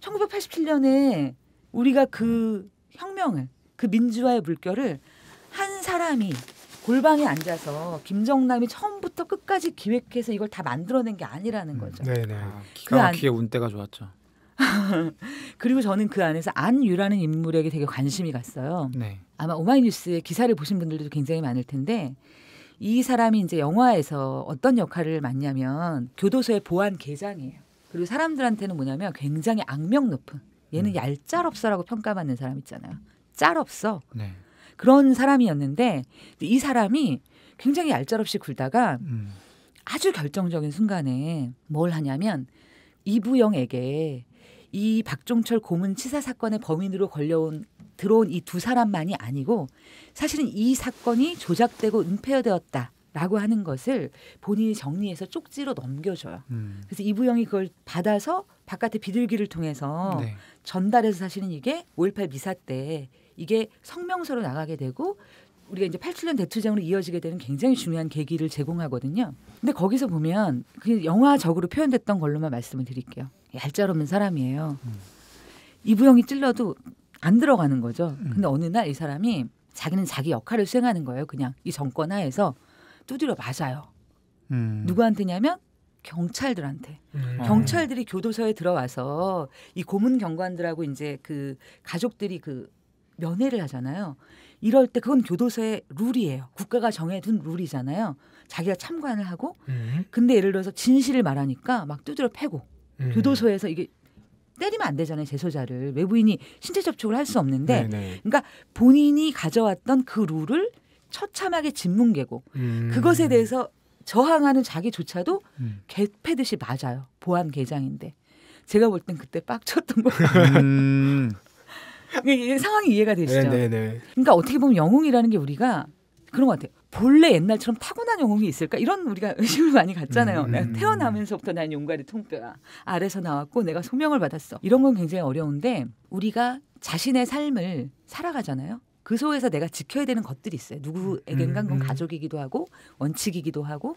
1987년에 우리가 그 혁명을 그 민주화의 물결을 한 사람이 골방에 앉아서 김정남이 처음부터 끝까지 기획해서 이걸 다 만들어낸 게 아니라는 음. 거죠. 네네. 아, 기가 막히게 그 안... 운때가 좋았죠. 그리고 저는 그 안에서 안유라는 인물에게 되게 관심이 갔어요. 네. 아마 오마이뉴스의 기사를 보신 분들도 굉장히 많을 텐데 이 사람이 이제 영화에서 어떤 역할을 맡냐면 교도소의 보안 계장이에요. 그리고 사람들한테는 뭐냐면 굉장히 악명 높은 얘는 음. 얄짤없어라고 평가받는 사람 있잖아요. 짤없어. 네. 그런 사람이었는데 이 사람이 굉장히 알짤없이 굴다가 음. 아주 결정적인 순간에 뭘 하냐면 이부영에게 이 박종철 고문 치사 사건의 범인으로 걸려온 들어온 이 두 사람만이 아니고 사실은 이 사건이 조작되고 은폐되었다. 라고 하는 것을 본인이 정리해서 쪽지로 넘겨줘요. 음. 그래서 이부영이 그걸 받아서 바깥에 비둘기를 통해서 네. 전달해서 사실은 이게 5.18 미사 때 이게 성명서로 나가게 되고 우리가 이제 87년 대투쟁으로 이어지게 되는 굉장히 중요한 계기를 제공하거든요. 근데 거기서 보면 그 영화적으로 표현됐던 걸로만 말씀을 드릴게요. 얄짤없는 사람이에요. 음. 이부영이 찔러도 안 들어가는 거죠. 음. 근데 어느 날 이 사람이 자기는 자기 역할을 수행하는 거예요. 그냥 이 정권 하에서 두드려 맞아요. 음. 누구한테냐면 경찰들한테. 음. 경찰들이 어. 교도소에 들어와서 이 고문 경관들하고 이제 그 가족들이 그 면회를 하잖아요. 이럴 때 그건 교도소의 룰이에요. 국가가 정해둔 룰이잖아요. 자기가 참관을 하고 음. 근데 예를 들어서 진실을 말하니까 막 두드려 패고 음. 교도소에서 이게 때리면 안 되잖아요 제소자를 외부인이 신체 접촉을 할 수 없는데 네네. 네. 그러니까 본인이 가져왔던 그 룰을 처참하게 짓뭉개고 음. 그것에 대해서 저항하는 자기조차도 음. 개패듯이 맞아요 보안 개장인데 제가 볼 땐 그때 빡쳤던 거예요. 상황이 이해가 되시죠? 네네. 네, 네. 그러니까 어떻게 보면 영웅이라는 게 우리가 그런 것 같아요. 본래 옛날처럼 타고난 영웅이 있을까? 이런 우리가 의심을 많이 갖잖아요. 음, 음, 태어나면서부터 난 용가리 통뼈야. 아래서 나왔고 내가 소명을 받았어. 이런 건 굉장히 어려운데 우리가 자신의 삶을 살아가잖아요. 그 속에서 내가 지켜야 되는 것들이 있어요. 누구에겐간 음, 건 음. 가족이기도 하고 원칙이기도 하고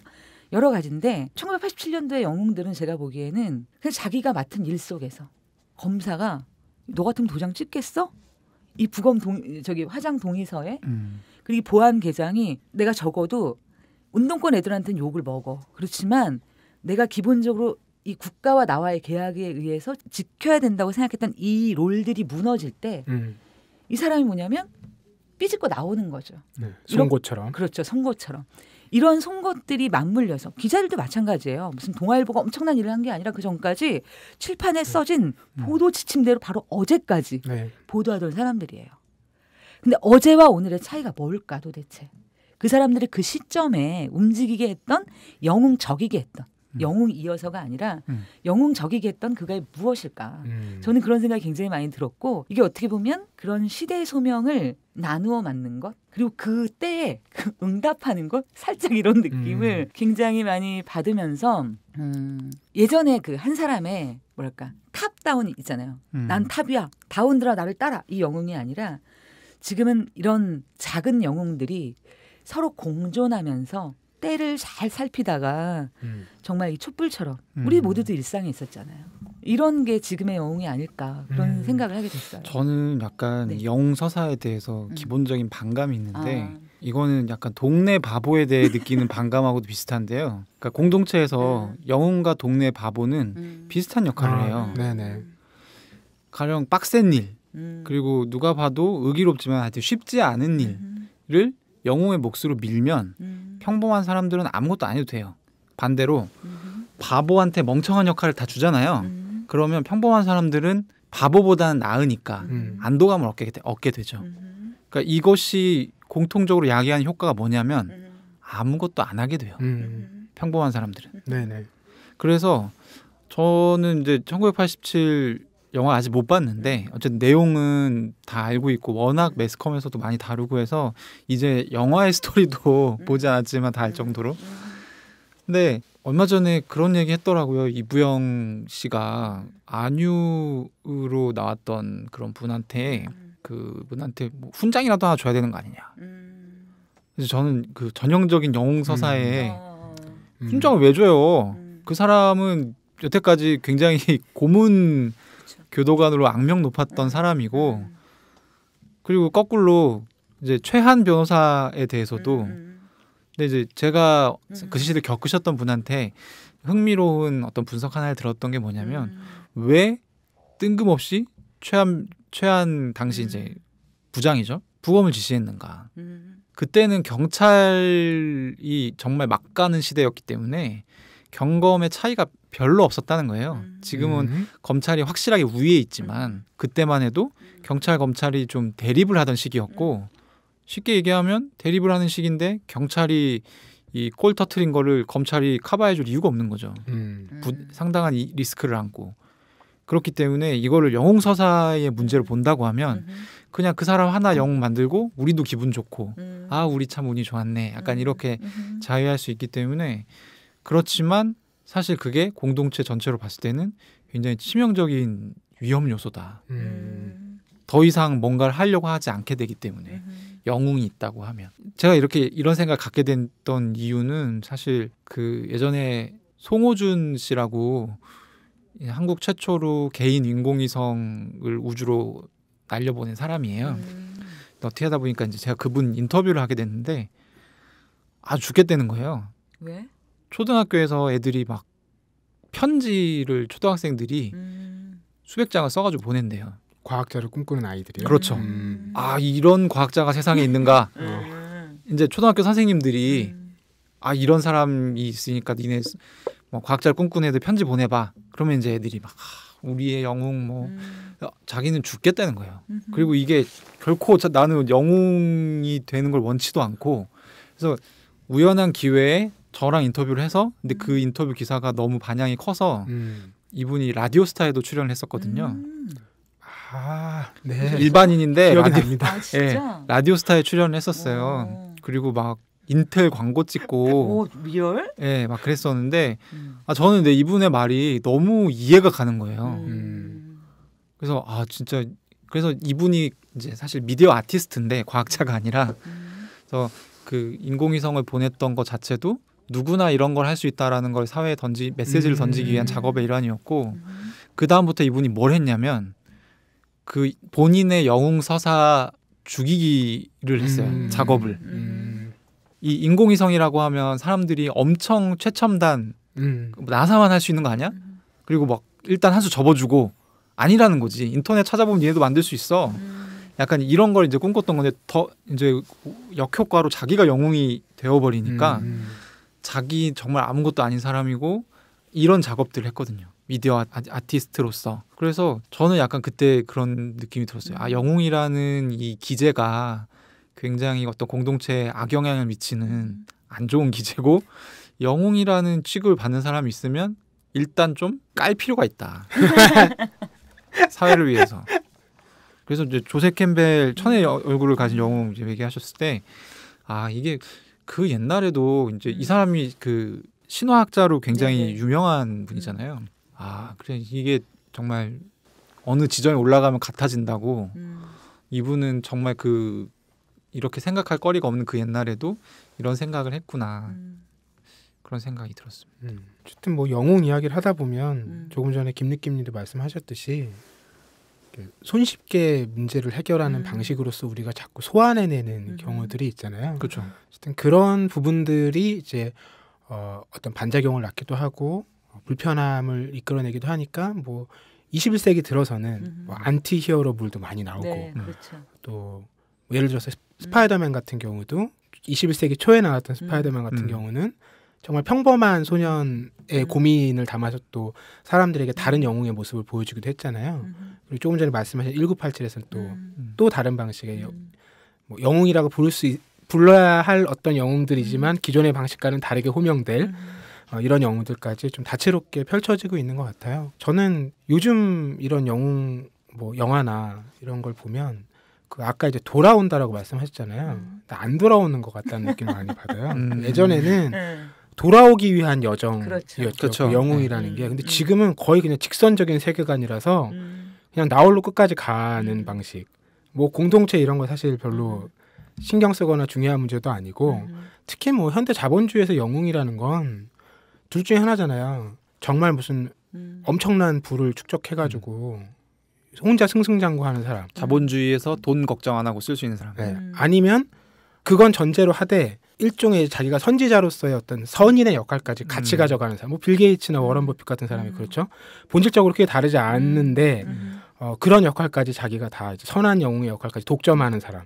여러 가지인데 1987년도의 영웅들은 제가 보기에는 그냥 자기가 맡은 일 속에서 검사가 너 같으면 도장 찍겠어? 이 부검 동 저기 화장 동의서에 음. 그리고 보안 계장이 내가 적어도 운동권 애들한테는 욕을 먹어. 그렇지만 내가 기본적으로 이 국가와 나와의 계약에 의해서 지켜야 된다고 생각했던 이 롤들이 무너질 때이 음. 사람이 뭐냐면 삐질거 나오는 거죠. 네, 선고처럼. 이런, 그렇죠. 선고처럼. 이런 송곳들이 맞물려서 기자들도 마찬가지예요. 무슨 동아일보가 엄청난 일을 한 게 아니라 그 전까지 칠판에 네. 써진 음. 보도 지침대로 바로 어제까지 네. 보도하던 사람들이에요. 근데 어제와 오늘의 차이가 뭘까 도대체? 그 사람들이 그 시점에 움직이게 했던 영웅 적이게 했던 음. 영웅 이어서가 아니라 음. 영웅 적이게 했던 그가 무엇일까? 음. 저는 그런 생각이 굉장히 많이 들었고 이게 어떻게 보면 그런 시대의 소명을 나누어 맞는 것 그리고 그때에 그 응답하는 것 살짝 이런 느낌을 음. 굉장히 많이 받으면서 음, 예전에 그 한 사람의 뭐랄까 탑다운 이 있잖아요. 음. 난 탑이야. 다운들아 나를 따라 이 영웅이 아니라 지금은 이런 작은 영웅들이 서로 공존하면서 때를 잘 살피다가 음. 정말 이 촛불처럼 음. 우리 모두도 일상에 있었잖아요. 이런 게 지금의 영웅이 아닐까 그런 음. 생각을 하게 됐어요. 저는 약간 네. 영웅 서사에 대해서 음. 기본적인 반감이 있는데 아. 이거는 약간 동네 바보에 대해 느끼는 반감하고도 비슷한데요. 그러니까 공동체에서 음. 영웅과 동네 바보는 음. 비슷한 역할을 아, 해요. 네. 네네. 가령 빡센 일 음. 그리고 누가 봐도 의기롭지만 하여튼 쉽지 않은 음. 일을 영웅의 몫으로 밀면 평범한 사람들은 아무것도 안 해도 돼요. 반대로 바보한테 멍청한 역할을 다 주잖아요. 그러면 평범한 사람들은 바보보다는 나으니까 음. 안도감을 얻게, 얻게 되죠. 음. 그러니까 이것이 공통적으로 야기한 효과가 뭐냐면 음. 아무것도 안 하게 돼요. 음. 평범한 사람들은. 네네. 네. 그래서 저는 이제 1987 영화 아직 못 봤는데 어쨌든 내용은 다 알고 있고 워낙 음. 매스컴에서도 많이 다루고 해서 이제 영화의 스토리도 보지 않았지만 다 알 정도로 근데 얼마 전에 그런 얘기 했더라고요. 이부영 씨가 안유로 나왔던 그런 분한테 그 분한테 뭐 훈장이라도 하나 줘야 되는 거 아니냐. 음. 그래서 저는 그 전형적인 영웅 서사에 음. 어. 음. 훈장을 왜 줘요? 그 사람은 여태까지 굉장히 고문 교도관으로 악명 높았던 사람이고 그리고 거꾸로 이제 최한 변호사에 대해서도 음. 근데 이제 제가 그 음. 시대를 겪으셨던 분한테 흥미로운 어떤 분석 하나를 들었던 게 뭐냐면 음. 왜 뜬금없이 최한 최한 당시 이제 음. 부장이죠 부검을 지시했는가. 그때는 경찰이 정말 막가는 시대였기 때문에 경검의 차이가 별로 없었다는 거예요. 지금은 음. 검찰이 확실하게 우위에 있지만 그때만 해도 경찰 검찰이 좀 대립을 하던 시기였고 음. 쉽게 얘기하면 대립을 하는 식인데 경찰이 이골 터트린 거를 검찰이 커버해줄 이유가 없는 거죠. 음. 부, 상당한 이, 리스크를 안고 그렇기 때문에 이거를 영웅 서사의 문제로 본다고 하면 음 그냥 그 사람 하나 영웅 만들고 우리도 기분 좋고 음. 아 우리 참 운이 좋았네 약간 음. 이렇게 음 자유할 수 있기 때문에 그렇지만 사실 그게 공동체 전체로 봤을 때는 굉장히 치명적인 위험 요소다. 음. 음. 더 이상 뭔가를 하려고 하지 않게 되기 때문에. 음 영웅이 있다고 하면 제가 이렇게 이런 생각 갖게 됐던 이유는 사실 그 예전에 송호준 씨라고 한국 최초로 개인 인공위성을 우주로 날려보낸 사람이에요. 음. 어떻게 하다 보니까 이제 제가 그분 인터뷰를 하게 됐는데 아죽게되는 거예요. 왜? 초등학교에서 애들이 막 편지를 초등학생들이 음. 수백 장을 써가지고 보낸대요. 과학자를 꿈꾸는 아이들이요. 그렇죠. 음. 아 이런 과학자가 세상에 있는가. 어. 이제 초등학교 선생님들이 음. 아 이런 사람이 있으니까 니네 뭐 과학자를 꿈꾸는 애들 편지 보내봐. 그러면 이제 애들이 막 아, 우리의 영웅 뭐 음. 어, 자기는 죽겠다는 거예요. 음흠. 그리고 이게 결코 자, 나는 영웅이 되는 걸 원치도 않고 그래서 우연한 기회에 저랑 인터뷰를 해서 근데 그 인터뷰 기사가 너무 반향이 커서 이분이 라디오스타에도 출연을 했었거든요. 아, 네. 일반인인데 여기 됩니다. 아, 네, 예, 라디오스타에 출연을 했었어요. 오. 그리고 막 인텔 광고 찍고 오, 리얼? 예, 네, 막 그랬었는데 음. 아 저는 근 이분의 말이 너무 이해가 가는 거예요. 음. 음. 그래서 아 진짜 그래서 이분이 이제 사실 미디어 아티스트인데 과학자가 아니라 음. 그래서 그 인공위성을 보냈던 것 자체도 누구나 이런 걸 할 수 있다라는 걸 사회에 던지 메시지를 던지기 위한 음. 작업의 일환이었고 그 다음부터 이분이 뭘 했냐면 그 본인의 영웅 서사 죽이기를 했어요 음. 작업을 음. 이 인공위성이라고 하면 사람들이 엄청 최첨단 음. 그 나사만 할 수 있는 거 아니야? 그리고 막 일단 한 수 접어주고 아니라는 거지 인터넷 찾아보면 얘도 만들 수 있어 음. 약간 이런 걸 이제 꿈꿨던 건데 더 이제 역효과로 자기가 영웅이 되어버리니까 음, 음. 자기 정말 아무것도 아닌 사람이고 이런 작업들을 했거든요 미디어 아, 티스트로서 그래서 저는 약간 그때 그런 느낌이 들었어요. 아 음. 영웅이라는 이 기재가 굉장히 어떤 공동체에 악영향을 미치는 음. 안 좋은 기재고 영웅이라는 취급을 받는 사람이 있으면 일단 좀 깔 필요가 있다. 사회를 위해서. 그래서 이제 조세 캠벨 천의 음. 얼굴을 가진 영웅 이제 얘기하셨을 때 아 이게 그 옛날에도 이제 이 사람이 그 신화학자로 굉장히 네네. 유명한 분이잖아요. 아 그래 이게 정말 어느 지점에 올라가면 같아진다고 음. 이분은 정말 그 이렇게 생각할 거리가 없는 그 옛날에도 이런 생각을 했구나 음. 그런 생각이 들었습니다. 음. 어쨌든 뭐 영웅 이야기를 하다 보면 음. 조금 전에 김느낌님도 말씀하셨듯이 손쉽게 문제를 해결하는 음. 방식으로서 우리가 자꾸 소환해내는 음. 경우들이 있잖아요. 그렇죠. 어쨌든 그런 부분들이 이제 어, 어떤 반작용을 낳기도 하고 어, 불편함을 이끌어내기도 하니까 뭐 21세기 들어서는 뭐 안티 히어로물도 많이 나오고 네, 음. 그렇죠. 또 예를 들어서 음. 스파이더맨 같은 경우도 21세기 초에 나왔던 스파이더맨 같은 음. 경우는 정말 평범한 소년의 음. 고민을 담아서 또 사람들에게 다른 영웅의 모습을 보여주기도 했잖아요. 음. 그리고 조금 전에 말씀하신 1987에서는 또또 음. 또 다른 방식의 여, 뭐 영웅이라고 부를 수 있, 불러야 할 어떤 영웅들이지만 기존의 방식과는 다르게 호명될 어, 이런 영웅들까지 좀 다채롭게 펼쳐지고 있는 것 같아요. 저는 요즘 이런 영웅 뭐 영화나 이런 걸 보면 그 아까 이제 돌아온다라고 말씀하셨잖아요. 음. 안 돌아오는 것 같다는 느낌을 많이 받아요. 음. 예전에는 음. 돌아오기 위한 여정이었죠. 그렇죠. 그 그렇죠. 그 영웅이라는 음. 게. 근데 음. 지금은 거의 그냥 직선적인 세계관이라서 그냥 나홀로 끝까지 가는 방식. 뭐 공동체 이런 거 사실 별로 신경 쓰거나 중요한 문제도 아니고 특히 뭐 현대 자본주의에서 영웅이라는 건둘 중에 하나잖아요. 정말 무슨 음. 엄청난 부를 축적해가지고 음. 혼자 승승장구하는 사람. 자본주의에서 돈 걱정 안 하고 쓸 수 있는 사람. 네. 음. 아니면 그건 전제로 하되 일종의 자기가 선지자로서의 어떤 선인의 역할까지 같이 음. 가져가는 사람. 뭐 빌 게이츠나 음. 워런 버핏 같은 사람이 음. 그렇죠. 본질적으로 크게 다르지 않는데 어, 그런 역할까지 자기가 다 선한 영웅의 역할까지 독점하는 사람.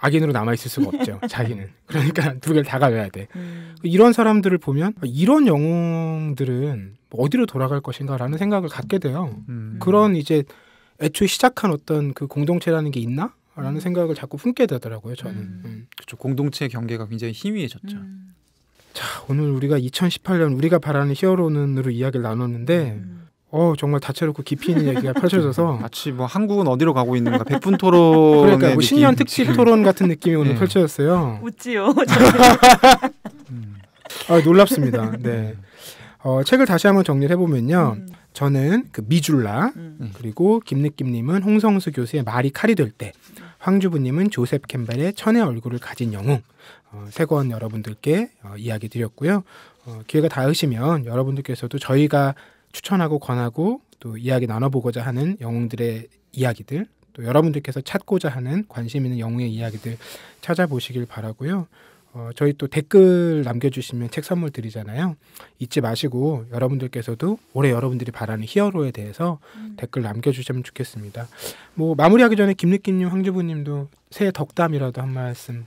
악인으로 남아있을 수가 없죠. 자기는. 그러니까 두 개를 다 가져야 돼. 음. 이런 사람들을 보면 이런 영웅들은 어디로 돌아갈 것인가라는 생각을 갖게 돼요. 음. 그런 이제 애초에 시작한 어떤 그 공동체라는 게 있나? 라는 음. 생각을 자꾸 품게 되더라고요, 저는. 그렇죠. 공동체 경계가 굉장히 희미해졌죠. 음. 자, 오늘 우리가 2018년 우리가 바라는 히어로는으로 이야기를 나눴는데 어 정말 다채롭고 깊이 있는 얘기가 펼쳐져서 마치 뭐 한국은 어디로 가고 있는가 백분 토론 그러니까 뭐 신년 특집 토론 같은 느낌이 오늘 네. 펼쳐졌어요. 웃지요. 음. 아 놀랍습니다. 네. 음. 어, 책을 다시 한번 정리를 해보면요. 음. 저는 그 미줄라 음. 음. 그리고 김느낌님은 홍성수 교수의 말이 칼이 될 때 황주부님은 조셉 캠벨의 천의 얼굴을 가진 영웅 어, 세권 여러분들께 어, 이야기 드렸고요. 어, 기회가 닿으시면 여러분들께서도 저희가 추천하고 권하고 또 이야기 나눠보고자 하는 영웅들의 이야기들 또 여러분들께서 찾고자 하는 관심 있는 영웅의 이야기들 찾아보시길 바라고요. 어, 저희 또 댓글 남겨주시면 책 선물 드리잖아요. 잊지 마시고 여러분들께서도 올해 여러분들이 바라는 히어로에 대해서 음. 댓글 남겨주시면 좋겠습니다. 뭐 마무리하기 전에 김느낌님 황주부님도 새해 덕담이라도 한 말씀.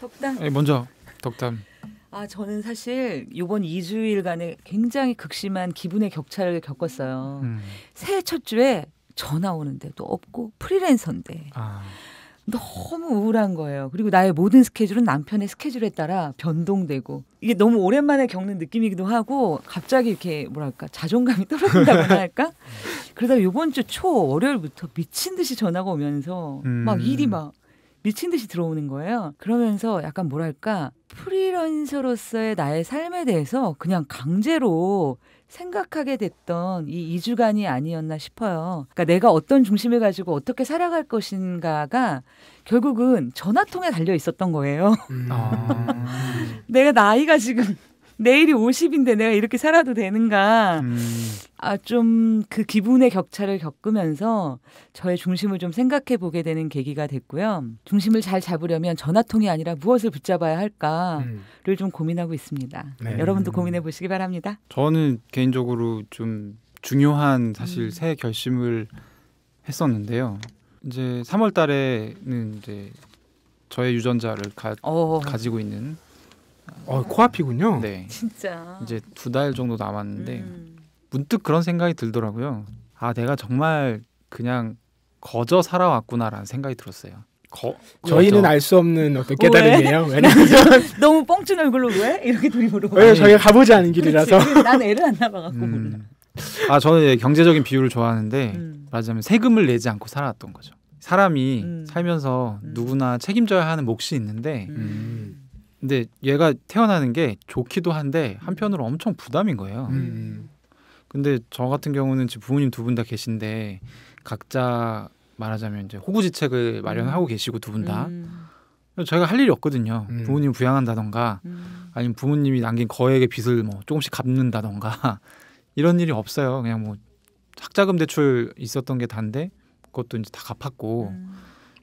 덕담. 에, 네, 먼저 덕담. 아, 저는 사실 이번 2주일간에 굉장히 극심한 기분의 격차를 겪었어요. 음. 새해 첫 주에 전화 오는데도 없고 프리랜서인데. 아. 너무 우울한 거예요. 그리고 나의 모든 스케줄은 남편의 스케줄에 따라 변동되고 이게 너무 오랜만에 겪는 느낌이기도 하고 갑자기 이렇게 뭐랄까 자존감이 떨어진다고나 할까? 그러다 이번 주 초 월요일부터 미친 듯이 전화가 오면서 음. 막 일이 막 미친 듯이 들어오는 거예요. 그러면서 약간 뭐랄까 프리랜서로서의 나의 삶에 대해서 그냥 강제로 생각하게 됐던 이 2주간이 아니었나 싶어요. 그러니까 내가 어떤 중심을 가지고 어떻게 살아갈 것인가가 결국은 전화통에 달려 있었던 거예요. 음. 아. 내가 나이가 지금 내일이 50인데 내가 이렇게 살아도 되는가. 음. 아, 좀 그 기분의 격차를 겪으면서 저의 중심을 좀 생각해 보게 되는 계기가 됐고요. 중심을 잘 잡으려면 전화통이 아니라 무엇을 붙잡아야 할까를 음. 좀 고민하고 있습니다. 네. 여러분도 고민해 보시기 바랍니다. 저는 개인적으로 좀 중요한 사실 음. 새 결심을 했었는데요. 이제 3월 달에는 이제 저의 유전자를 가, 어. 가지고 있는 어, 코앞이군요. 네. 진짜. 이제 두 달 정도 남았는데 음. 문득 그런 생각이 들더라고요. 아, 내가 정말 그냥 거저 살아왔구나라는 생각이 들었어요. 거, 저희는 알 수 없는 어떤 어, 깨달음이에요. 왜? 냐면 너무 뻥친 얼굴로 왜 이렇게 둘이 물어. 왜 저희가 가보지 않은 길이라서. 난 애를 안 낳아갖고 음. 아 저는 경제적인 비율을 좋아하는데 음. 말하자면 세금을 내지 않고 살아왔던 거죠. 사람이 음. 살면서 음. 누구나 책임져야 하는 몫이 있는데 음. 근데 얘가 태어나는 게 좋기도 한데 한편으로 엄청 부담인 거예요. 음. 근데 저 같은 경우는 지금 부모님 두 분 다 계신데 각자 말하자면 이제 호구지책을 마련하고 음. 계시고 두 분 다. 음. 저희가 할 일이 없거든요. 음. 부모님 부양한다던가 음. 아니면 부모님이 남긴 거액의 빚을 뭐 조금씩 갚는다던가 이런 일이 없어요. 그냥 뭐 학자금 대출 있었던 게 단데 그것도 이제 다 갚았고. 음.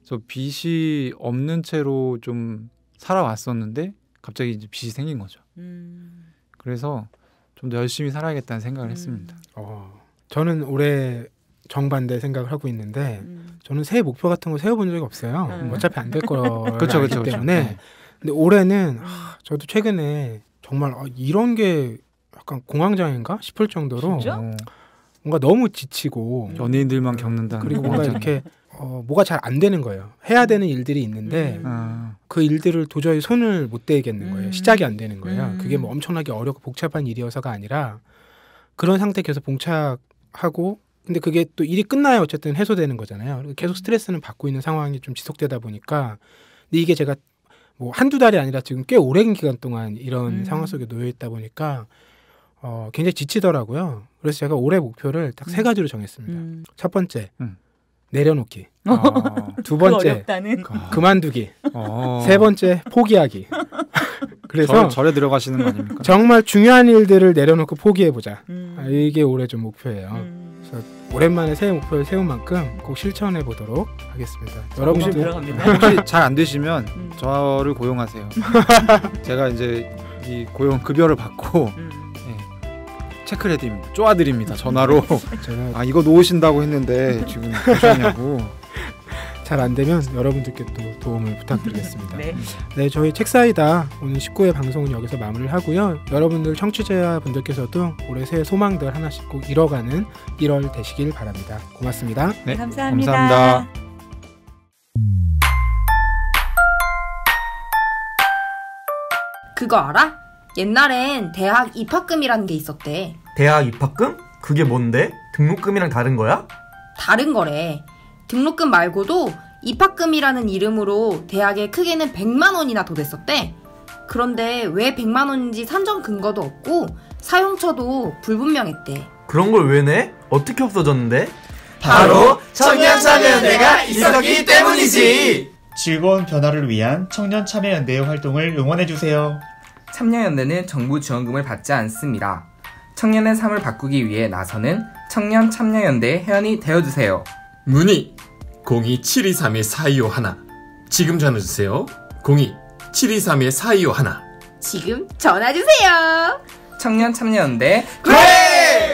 그래서 빚이 없는 채로 좀 살아왔었는데 갑자기 이제 빚이 생긴 거죠. 음. 그래서 좀 더 열심히 살아야겠다는 생각을 음. 했습니다. 어, 저는 올해 정반대 생각을 하고 있는데 음. 저는 새해 목표 같은 거 세워본 적이 없어요. 네. 뭐 어차피 안 될거라 그렇죠, 그렇죠, 그렇죠. 근데 올해는 음. 하, 저도 최근에 정말 아, 이런 게 약간 공황장애인가 싶을 정도로 어, 뭔가 너무 지치고 연예인들만 겪는다. 그리고 뭔가 이렇게 어, 뭐가 잘 안 되는 거예요. 해야 음. 되는 일들이 있는데 음. 아. 그 일들을 도저히 손을 못 대겠는 거예요. 음. 시작이 안 되는 거예요. 음. 그게 뭐 엄청나게 어렵고 복잡한 일이어서가 아니라 그런 상태 계속 봉착하고 근데 그게 또 일이 끝나야 어쨌든 해소되는 거잖아요. 계속 스트레스는 받고 있는 상황이 좀 지속되다 보니까 근데 이게 제가 뭐 한두 달이 아니라 지금 꽤 오랜 기간 동안 이런 음. 상황 속에 놓여 있다 보니까 어, 굉장히 지치더라고요. 그래서 제가 올해 목표를 딱세 음. 가지로 정했습니다. 첫 번째, 내려놓기. 어. 어 두 그 번째 그 그만두기. 어. 세 번째 포기하기. 그래서 절, 에 들어가시는 거 아닙니까? 정말 중요한 일들을 내려놓고 포기해 보자. 음. 아, 이게 올해 좀 목표예요. 음. 그래서 오랜만에 새 목표를 세운 만큼 꼭 실천해 보도록 하겠습니다. 여러분 혹시, 혹시 잘안 되시면 음. 저를 고용하세요. 제가 이제 이 고용 급여를 받고. 음. 체크를 해드니다 쪼아드립니다. 전화로. 아 이거 놓으신다고 했는데 지금 보셨냐고. 잘 안 되면 여러분들께 또 도움을 부탁드리겠습니다. 네. 네, 저희 책사이다 오늘 19회 방송은 여기서 마무리를 하고요. 여러분들 청취자분들께서도 올해 새해 소망들 하나씩 꼭 이뤄가는 1월 되시길 바랍니다. 고맙습니다. 네, 네, 감사합니다. 감사합니다. 그거 알아? 옛날엔 대학 입학금이라는 게 있었대. 대학 입학금? 그게 뭔데? 등록금이랑 다른 거야? 다른 거래. 등록금 말고도 입학금이라는 이름으로 대학에 크게는 100만 원이나 도됐었대. 그런데 왜 100만 원인지 산정 근거도 없고 사용처도 불분명했대. 그런 걸 왜 내? 어떻게 없어졌는데? 바로 청년 참여연대가 있었기 때문이지. 즐거운 변화를 위한 청년 참여연대의 활동을 응원해 주세요. 참여연대는 정부 지원금을 받지 않습니다. 청년의 삶을 바꾸기 위해 나서는 청년 참여연대 회원이 되어주세요. 문의 02-723-4251 지금 전화주세요. 02-723-4251 지금 전화주세요. 청년 참여연대 그래!